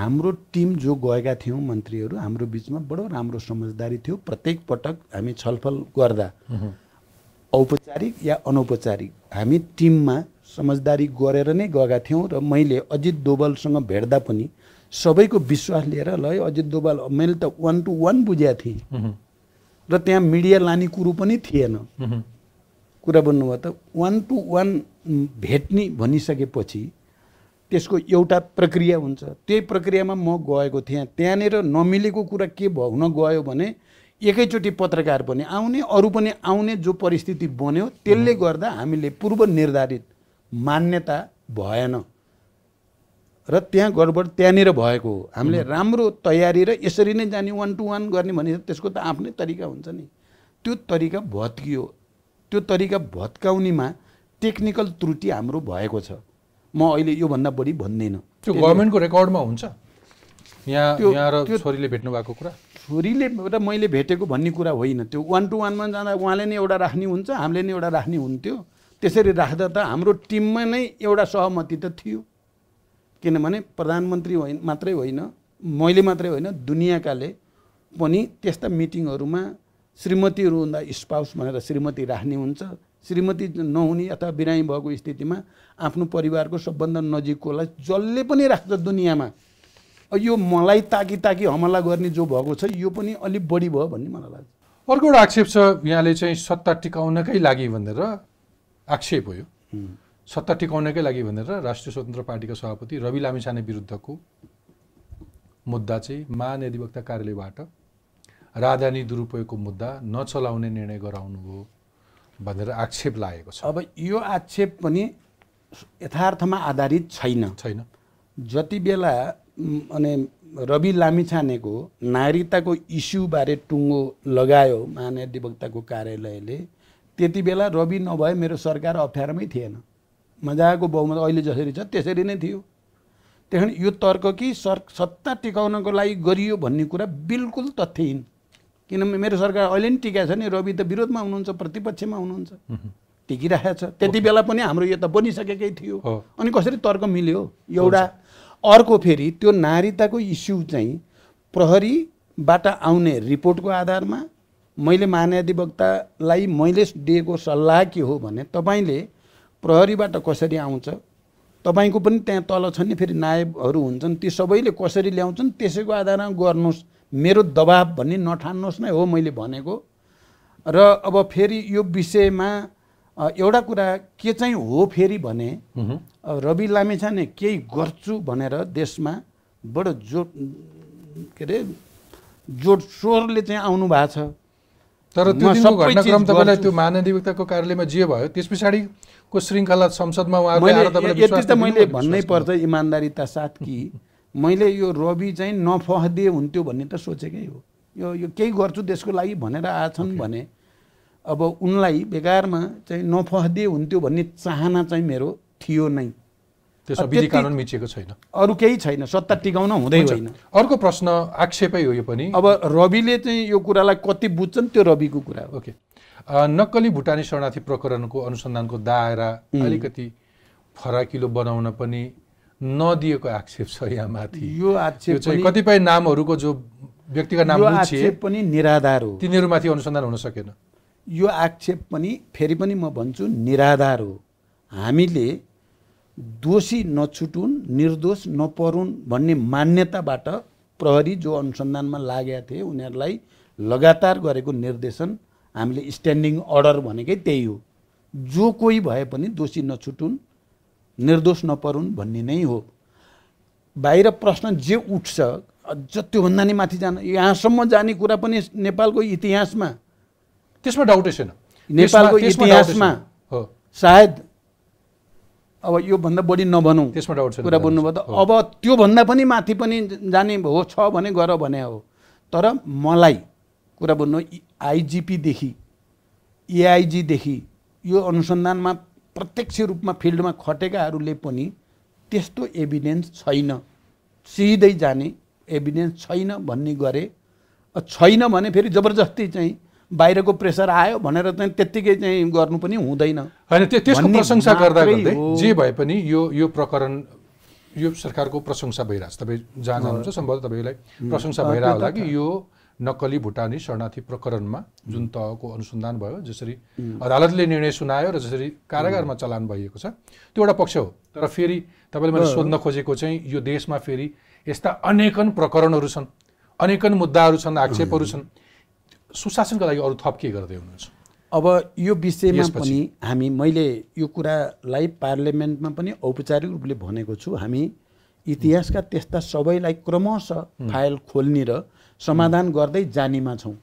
हाम्रो टिम जो गएका थियौँ मन्त्रीहरू हाम्रो बिचमा बडो राम्रो समझदारी थियो प्रत्येक पटक हामी छलफल गर्दा औपचारिक या अनौपचारिक हामी टिममा समझदारी गरेर नै गएका थियौँ र मैले अजित दोबलसँग भेट्दा पनि सबैको विश्वास लिएर ल अजित दोबल मैले त वान टु वान बुझेको थिएँ र त्यहाँ मिडिया लाने कुरो पनि थिएन कुरा भन्नुभयो त वान टु वान भेट्ने भनिसकेपछि त्यसको एउटा प्रक्रिया हुन्छ त्यही प्रक्रियामा म गएको थिएँ त्यहाँनिर नमिलेको कुरा के भयो हुन गयो भने एकैचोटि पत्रकार पनि आउने अरू पनि आउने जो परिस्थिति बन्यो त्यसले गर्दा हामीले पूर्व निर्धारित मान्यता भएन र त्यहाँ गडबड त्यहाँनिर भएको हो हामीले राम्रो तयारी र यसरी नै जाने वान टु वान गर्ने भने त्यसको त आफ्नै तरिका हुन्छ नि त्यो तरिका भत्कियो त्यो तरिका भत्काउनेमा टेक्निकल त्रुटि हाम्रो भएको छ म अहिले योभन्दा बढी भन्दिनँ त्यो गभर्मेन्टको रेकर्डमा हुन्छ यहाँ यहाँ र छोरीले भेट्नु भएको कुरा छोरीले र मैले भेटेको भन्ने कुरा होइन त्यो वान टु वानमा जाँदा उहाँले नै एउटा राख्ने हुन्छ हामीले नै एउटा राख्ने हुन्थ्यो त्यसरी राख्दा त हाम्रो टिममा नै एउटा सहमति त थियो किनभने प्रधानमन्त्री होइन मात्रै होइन मैले मात्रै होइन दुनियाँकाले पनि त्यस्ता मिटिङहरूमा श्रीमतीहरू हुँदा स्पाउस भनेर श्रीमती राख्ने हुन्छ श्रीमती नहुने अथवा बिरामी भएको स्थितिमा आफ्नो परिवारको सबभन्दा नजिककोलाई जसले पनि राख्छ दुनियाँमा यो मलाई ताकी ताकी हमला गर्ने जो भएको छ यो पनि अलिक बढी भयो भन्ने मलाई लाग्छ अर्को एउटा आक्षेप छ यहाँले चाहिँ सत्ता टिकाउनकै लागि भनेर आक्षेप हो यो सत्ता टिकाउनकै लागि भनेर राष्ट्रिय स्वतन्त्र पार्टीका सभापति रवि लामिछाने विरुद्धको मुद्दा चाहिँ महानिधिवक्ता कार्यालयबाट राजधानी दुरुपयोगको मुद्दा नचलाउने निर्णय गराउनु हो भनेर आक्षेप लागेको छ अब यो आक्षेप पनि यथार्थमा आधारित छैन छैन जति बेला अनि रवि लामिछानेको नागरिकताको इस्युबारे टुङ्गो लगायो महानिधिवक्ताको कार्यालयले त्यति बेला रवि नभए मेरो सरकार अप्ठ्यारोमै थिएन मजाको बहुमत अहिले जसरी छ त्यसरी नै थियो त्यहाँ यो तर्क कि सर सत्ता टिकाउनको लागि गरियो भन्ने कुरा बिल्कुल तथ्यहीन किनभने मेरो सरकार अहिले पनि टिकाएको छ नि रवि त विरोधमा हुनुहुन्छ प्रतिपक्षमा हुनुहुन्छ टिकिरहेको छ त्यति बेला पनि हाम्रो यो त बनिसकेकै थियो अनि कसरी तर्क मिल्यो एउटा अर्को फेरि त्यो नारीताको इस्यु चाहिँ प्रहरीबाट आउने रिपोर्टको आधारमा मैले महानधिवक्तालाई मैले दिएको सल्लाह के हो भने तपाईँले प्रहरीबाट कसरी आउँछ तपाईँको पनि त्यहाँ तल छ नि फेरि नायबहरू हुन्छन् ती सबैले कसरी ल्याउँछन् त्यसैको आधारमा गर्नुहोस् मेरो दबाब भन्ने नठान्नुहोस् नै हो मैले भनेको र अब फेरि यो विषयमा एउटा कुरा के चाहिँ हो फेरि भने रवि लामेछाने केही गर्छु भनेर देशमा बडो जो के अरे जोडसोरले चाहिँ आउनु भएको छ तर त्यो दिनको घटनाक्रम तपाईँलाई त्यो महाधिवक्ताको कार्यालयमा जे भयो त्यस पछाडिको श्रृङ्खला संसदमा उहाँहरूले मैले भन्नै पर्छ इमान्दारीता साथ कि मैले यो रवि चाहिँ नफहदिए हुन्थ्यो भन्ने त सोचेकै हो यो यो केही गर्छु देशको लागि भनेर आएछन् भने अब उनलाई बेकारमा चाहिँ नफहदिए हुन्थ्यो भन्ने चाहना चाहिँ मेरो थियो नै त्यसमा विधि कानुन मिचिएको छैन अरू केही छैन सत्ता टिकाउन हुँदै होइन अर्को प्रश्न आक्षेपै हो यो पनि अब रविले चाहिँ यो कुरालाई कति बुझ्छन् त्यो रविको कुरा ओके नक्कली भुटानी शरणार्थी प्रकरणको अनुसन्धानको दायरा अलिकति फराकिलो बनाउन पनि नदिएको आक्षेप छ यहाँ माथि यो आक्षेप चाहिँ कतिपय नामहरूको जो व्यक्तिगत नाम आक्षेप पनि निराधार हो तिनीहरूमाथि अनुसन्धान हुन सकेन यो आक्षेप पनि फेरि पनि म भन्छु निराधार हो हामीले दोषी नछुटुन् निर्दोष नपरुन् भन्ने मान्यताबाट प्रहरी जो अनुसन्धानमा लागेका थिए उनीहरूलाई लगातार गरेको निर्देशन हामीले स्ट्यान्डिङ अर्डर भनेकै त्यही हो जो कोही भए पनि दोषी नछुटुन् निर्दोष नपरुन् भन्ने नै हो बाहिर प्रश्न जे उठ्छ अझ त्योभन्दा नि माथि जान यहाँसम्म जाने कुरा पनि नेपालको इतिहासमा त्यसमा डाउटै छैन नेपालको इतिहासमा सायद अब योभन्दा बढी नभनौँ त्यसमा डाउट कुरा बोल्नुभयो त अब त्योभन्दा पनि माथि पनि जाने हो छ भने गर भने हो तर मलाई कुरा बोल्नु आइजिपीदेखि एआइजीदेखि यो अनुसन्धानमा प्रत्यक्ष रूपमा फिल्डमा खटेकाहरूले पनि त्यस्तो एभिडेन्स छैन सिधै जाने एभिडेन्स छैन भन्ने गरे छैन भने फेरि जबरजस्ती चाहिँ बाहिरको प्रेसर आयो भनेर चाहिँ त्यत्तिकै चाहिँ गर्नु पनि हुँदैन होइन त्यसको प्रशंसा गर्दा गर्दै जे भए पनि यो यो प्रकरण यो सरकारको प्रशंसा भइरहेको छ तपाईँ जहाँ जानुहुन्छ सम्भवतः तपाईँलाई प्रशंसा भइरहेको होला कि यो नक्कली भुटानी शरणार्थी प्रकरणमा जुन तहको अनुसन्धान भयो जसरी अदालतले निर्णय सुनायो र जसरी कारागारमा चलान भइएको छ त्यो एउटा पक्ष हो तर फेरि तपाईँले मैले सोध्न खोजेको चाहिँ यो देशमा फेरि यस्ता अनेकन प्रकरणहरू छन् अनेकन मुद्दाहरू छन् आक्षेपहरू छन् सुशासनको लागि अरू थप के गर्दै हुनुहुन्छ अब यो विषयमा पनि हामी मैले यो कुरालाई पार्लियामेन्टमा पनि औपचारिक रूपले भनेको छु हामी इतिहासका त्यस्ता सबैलाई क्रमशः फाइल खोल्ने र समाधान गर्दै जानेमा छौँ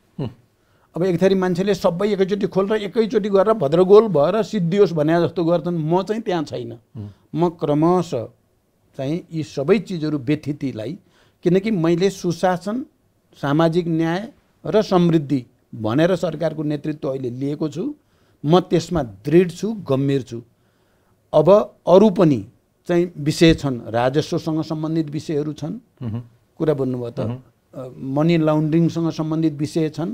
अब एक थरी मान्छेले सबै एकैचोटि खोलेर एकैचोटि गरेर भद्रगोल भएर सिद्धियोस् भने जस्तो गर्छन् म चाहिँ त्यहाँ छैन म क्रमशः चाहिँ यी सबै चिजहरू व्यथितिलाई किनकि मैले सुशासन सामाजिक न्याय र समृद्धि भनेर सरकारको नेतृत्व अहिले लिएको छु म त्यसमा दृढ छु गम्भीर छु अब अरू पनि चाहिँ विषय छन् राजस्वसँग सम्बन्धित विषयहरू छन् कुरा बुझ्नुभयो त मनी लाउन्ड्रिङसँग सम्बन्धित विषय छन्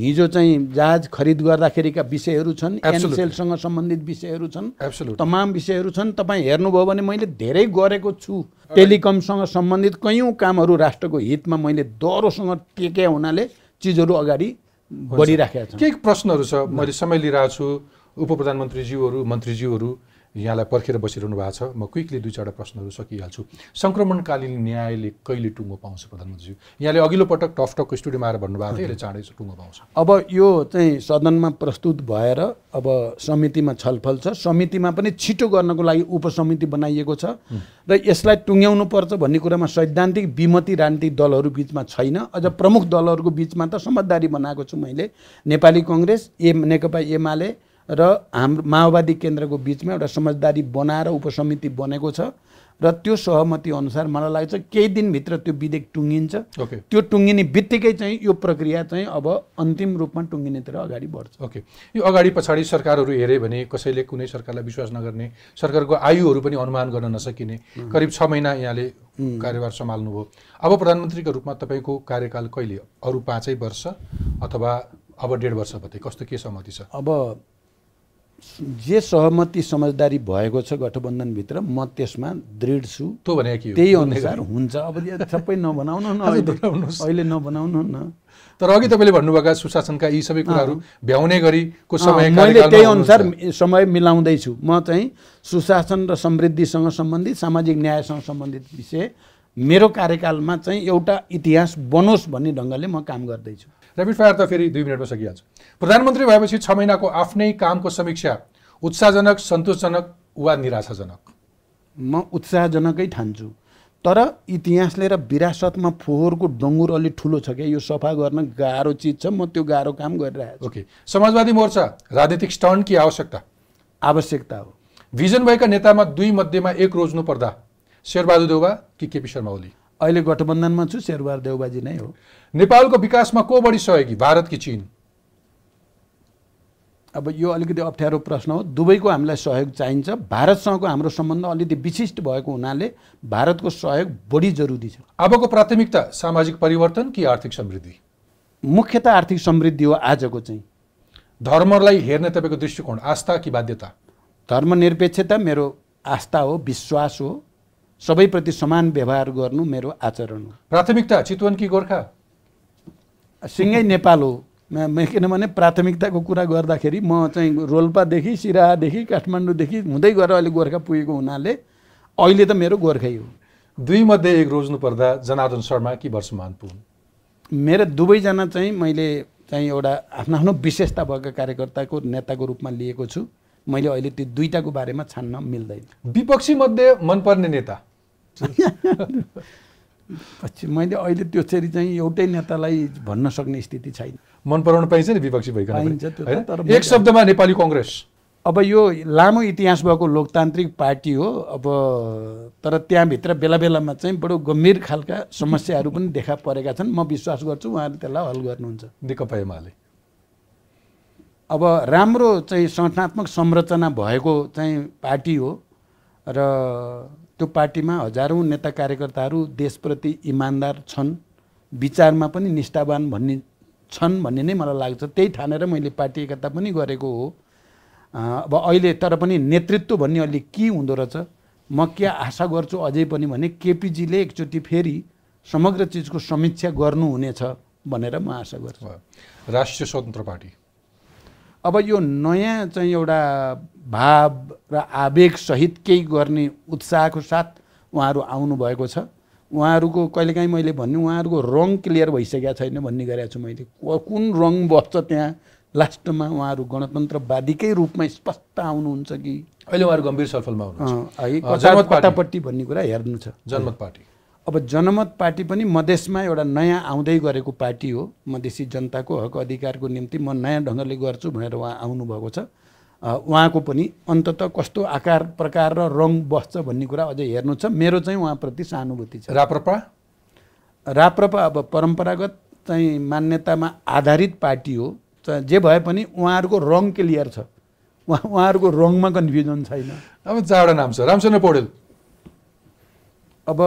हिजो चाहिँ जहाज खरिद गर्दाखेरिका विषयहरू छन् एनसेलसँग सम्बन्धित विषयहरू छन् तमाम विषयहरू छन् तपाईँ हेर्नुभयो भने मैले धेरै गरेको छु टेलिकमसँग सम्बन्धित कैयौँ कामहरू राष्ट्रको हितमा मैले दह्रोसँग टेके हुनाले चिजहरू अगाडि बढिराखेका छन् केही प्रश्नहरू छ मैले समय लिइरहेको छु उप प्रधानमन्त्रीज्यूहरू मन्त्रीज्यूहरू यहाँलाई पर्खेर बसिरहनु भएको छ म क्विकली दुई चारवटा प्रश्नहरू सकिहाल्छु सङ्क्रमणकालीन न्यायले कहिले टुङ्गो पाउँछ प्रधानमन्त्रीज्यू यहाँले अघिल्लो पटक टफ स्टुडियोमा आएर भन्नुभएको थियो यसले चाँडै टुङ्गो पाउँछ अब यो चाहिँ सदनमा प्रस्तुत भएर अब समितिमा छलफल छ समितिमा पनि छिटो गर्नको लागि उपसमिति बनाइएको छ र यसलाई टुङ्ग्याउनु पर्छ भन्ने कुरामा सैद्धान्तिक विमति राजनीतिक दलहरू बिचमा छैन अझ प्रमुख दलहरूको बिचमा त समझदारी बनाएको छु मैले नेपाली कङ्ग्रेस ए नेकपा एमाले र हाम्रो माओवादी केन्द्रको बिचमा एउटा समझदारी बनाएर उपसमिति बनेको छ र त्यो सहमति अनुसार मलाई लाग्छ केही दिनभित्र त्यो विधेयक टुङ्गिन्छ okay. त्यो टुङ्गिने बित्तिकै चाहिँ यो प्रक्रिया चाहिँ अब अन्तिम रूपमा टुङ्गिनेतिर अगाडि बढ्छ ओके okay. यो अगाडि पछाडि सरकारहरू हेऱ्यो भने कसैले कुनै सरकारलाई विश्वास नगर्ने सरकारको आयुहरू पनि अनुमान गर्न नसकिने करिब छ महिना यहाँले कार्यभार सम्हाल्नुभयो अब प्रधानमन्त्रीको रूपमा तपाईँको कार्यकाल कहिले अरू पाँचै वर्ष अथवा अब डेढ वर्ष कस्तो के सहमति छ अब जे सहमति समझदारी भएको छ गठबन्धनभित्र म त्यसमा दृढ छु त्यही अनुसार हुन्छ अब सबै नबनाउनु न अहिले नबनाउनु न तर अघि तपाईँले भन्नुभएको सुशासनका यी सबै कुराहरू भ्याउने गरीको समय मैले त्यही अनुसार समय मिलाउँदैछु म चाहिँ सुशासन र समृद्धिसँग सम्बन्धित सामाजिक न्यायसँग सम्बन्धित विषय मेरो कार्यकालमा चाहिँ एउटा इतिहास बनोस् भन्ने ढङ्गले म काम गर्दैछु ऱ्यापिड फायर त फेरि दुई मिनटमा सकिहाल्छ प्रधानमन्त्री भएपछि छ महिनाको आफ्नै कामको समीक्षा उत्साहजनक सन्तोषजनक वा निराशाजनक म उत्साहजनकै ठान्छु तर इतिहासले र विरासतमा फोहोरको डङ्गुर अलि ठुलो छ क्या यो सफा गर्न गाह्रो चिज छ म त्यो गाह्रो काम गरिरहेको छु ओके समाजवादी मोर्चा राजनीतिक स्टन्ट कि आवश्यकता आवश्यकता हो भिजन भएका नेतामा दुई मध्येमा एक रोज्नु पर्दा शेरबहादुर देउवा कि केपी शर्मा ओली अहिले गठबन्धनमा छु शेरबार देउबाजी नै हो नेपालको विकासमा को बढी सहयोगी भारत कि चिन अब यो अलिकति अप्ठ्यारो प्रश्न हो दुबईको हामीलाई सहयोग चाहिन्छ भारतसँगको हाम्रो सम्बन्ध अलिकति विशिष्ट भएको हुनाले भारतको सहयोग बढी जरुरी छ अबको प्राथमिकता सामाजिक परिवर्तन कि आर्थिक समृद्धि मुख्यत आर्थिक समृद्धि हो आजको चाहिँ धर्मलाई हेर्ने तपाईँको दृष्टिकोण आस्था कि बाध्यता धर्मनिरपेक्षता मेरो आस्था हो विश्वास हो सबैप्रति समान व्यवहार गर्नु मेरो आचरण हो प्राथमिकता चितवन कि गोर्खा सिँगै नेपाल हो किनभने प्राथमिकताको कुरा गर्दाखेरि म चाहिँ रोल्पादेखि सिराहादेखि काठमाडौँदेखि हुँदै गएर अहिले गोर्खा पुगेको हुनाले अहिले त मेरो गोर्खै हो दुई मध्ये एक रोज्नु पर्दा जनार्दन शर्मा कि वर्षमान पुन मेरो दुवैजना चाहिँ मैले चाहिँ एउटा आफ्नो आफ्नो विशेषता भएका कार्यकर्ताको नेताको रूपमा लिएको छु मैले अहिले त्यो दुईवटाको बारेमा छान्न मिल्दैन विपक्षी मध्ये मनपर्ने नेता पछि मैले अहिले त्यो चाहिँ चाहिँ एउटै नेतालाई भन्न सक्ने स्थिति छैन मन पराउन पाइन्छ नि विपक्षी भइकन पाइन्छ त्यो तर एक शब्दमा नेपाली कङ्ग्रेस अब यो लामो इतिहास भएको लोकतान्त्रिक पार्टी हो अब तर त्यहाँभित्र बेला बेलामा चाहिँ बडो गम्भीर खालका समस्याहरू पनि देखा परेका छन् म विश्वास गर्छु उहाँले त्यसलाई हल गर्नुहुन्छ नेकपा एमाले अब राम्रो चाहिँ संगठनात्मक संरचना भएको चाहिँ पार्टी हो र त्यो पार्टीमा हजारौँ नेता कार्यकर्ताहरू देशप्रति इमान्दार छन् विचारमा पनि निष्ठावान भन्ने छन् भन्ने नै मलाई लाग्छ त्यही ठानेर मैले पार्टी एकता पनि गरेको हो अब अहिले तर पनि नेतृत्व भन्ने अहिले के हुँदो रहेछ म के आशा गर्छु अझै पनि भने केपिजीले एकचोटि फेरि समग्र चिजको समीक्षा गर्नुहुनेछ भनेर म आशा गर्छु राष्ट्रिय स्वतन्त्र पार्टी अब यो नयाँ चाहिँ एउटा भाव र आवेगसहित केही गर्ने उत्साहको साथ उहाँहरू आउनुभएको छ उहाँहरूको कहिलेकाहीँ मैले भन्ने उहाँहरूको रङ क्लियर भइसकेको छैन भन्ने गरेको छु मैले कुन रङ बस्छ त्यहाँ लास्टमा उहाँहरू गणतन्त्रवादीकै रूपमा स्पष्ट आउनुहुन्छ कि अहिले उहाँहरू गम्भीर सलफलमा हुनुहुन्छ कतापट्टि भन्ने कुरा हेर्नु छ जनमत पार्टी अब जनमत पार्टी पनि मधेसमा एउटा नयाँ आउँदै गरेको पार्टी हो मधेसी जनताको हक अधिकारको निम्ति म नयाँ ढङ्गले गर्छु भनेर उहाँ आउनुभएको छ उहाँको पनि अन्तत कस्तो आकार प्रकार र रङ बस्छ भन्ने कुरा अझै हेर्नु छ मेरो चाहिँ उहाँप्रति सहानुभूति छ राप्रपा राप्रपा अब परम्परागत चाहिँ मान्यतामा आधारित पार्टी हो जे भए पनि उहाँहरूको रङ क्लियर छ उहाँ उहाँहरूको रङमा कन्फ्युजन छैन अब चारवटा नाम छ रामचन्द्र पौडेल अब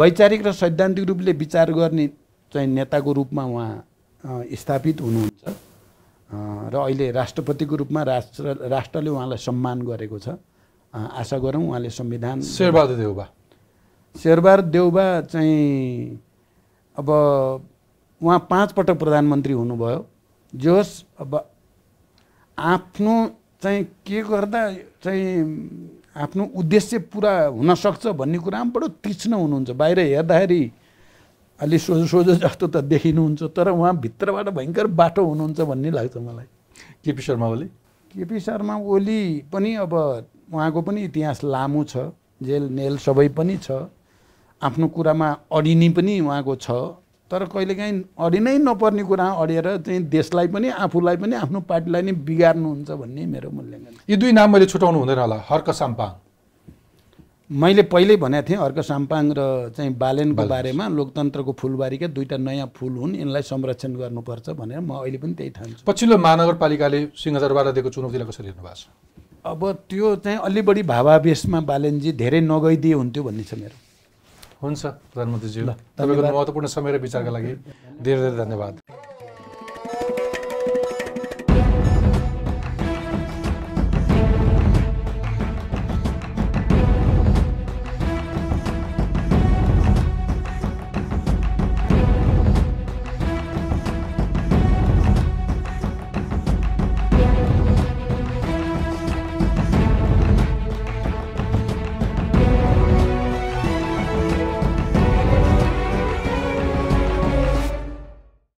वैचारिक र सैद्धान्तिक रूपले विचार गर्ने चाहिँ नेताको रूपमा उहाँ स्थापित हुनुहुन्छ र अहिले राष्ट्रपतिको रूपमा राष्ट्र राष्ट्रले उहाँलाई सम्मान गरेको छ आशा गरौँ उहाँले संविधान शेरबहादुर देउबा शेरबहादुर देउबा चाहिँ अब उहाँ पाँचपटक प्रधानमन्त्री हुनुभयो जो अब आफ्नो चाहिँ के गर्दा चाहिँ आफ्नो उद्देश्य पुरा हुनसक्छ भन्ने कुरा पनि बडो तीक्ष्ण हुनुहुन्छ बाहिर हेर्दाखेरि अलि सोझो सोझो जस्तो त देखिनुहुन्छ तर उहाँ भित्रबाट भयङ्कर बाटो हुनुहुन्छ भन्ने लाग्छ मलाई केपी शर्मा ओली केपी शर्मा ओली पनि अब उहाँको पनि इतिहास लामो छ जेल नेल सबै पनि छ आफ्नो कुरामा अडिने पनि उहाँको छ तर कहिलेकाहीँ अडिनै नपर्ने कुरा अडेर चाहिँ देशलाई पनि आफूलाई पनि आफ्नो पार्टीलाई नै बिगार्नुहुन्छ भन्ने मेरो मूल्याङ्कन यो दुई नाम मैले छुटाउनु हुँदैन होला हर्क साम्पाङ मैले पहिल्यै भनेको थिएँ अर्को साम्पाङ र चाहिँ बालेनको बारेमा लोकतन्त्रको फुलबारीका दुईवटा नयाँ फुल हुन् यिनलाई संरक्षण गर्नुपर्छ भनेर म अहिले पनि त्यही ठान्छु पछिल्लो महानगरपालिकाले सिंहदरबारलाई दिएको चुनौतीलाई कसरी हेर्नु भएको छ अब त्यो चाहिँ अलि बढी भावावेशमा बालेनजी धेरै नगइदिए हुन्थ्यो भन्ने छ मेरो हुन्छ प्रधानमन्त्रीज्यू तपाईँको महत्त्वपूर्ण समय र विचारका लागि धेरै धेरै धन्यवाद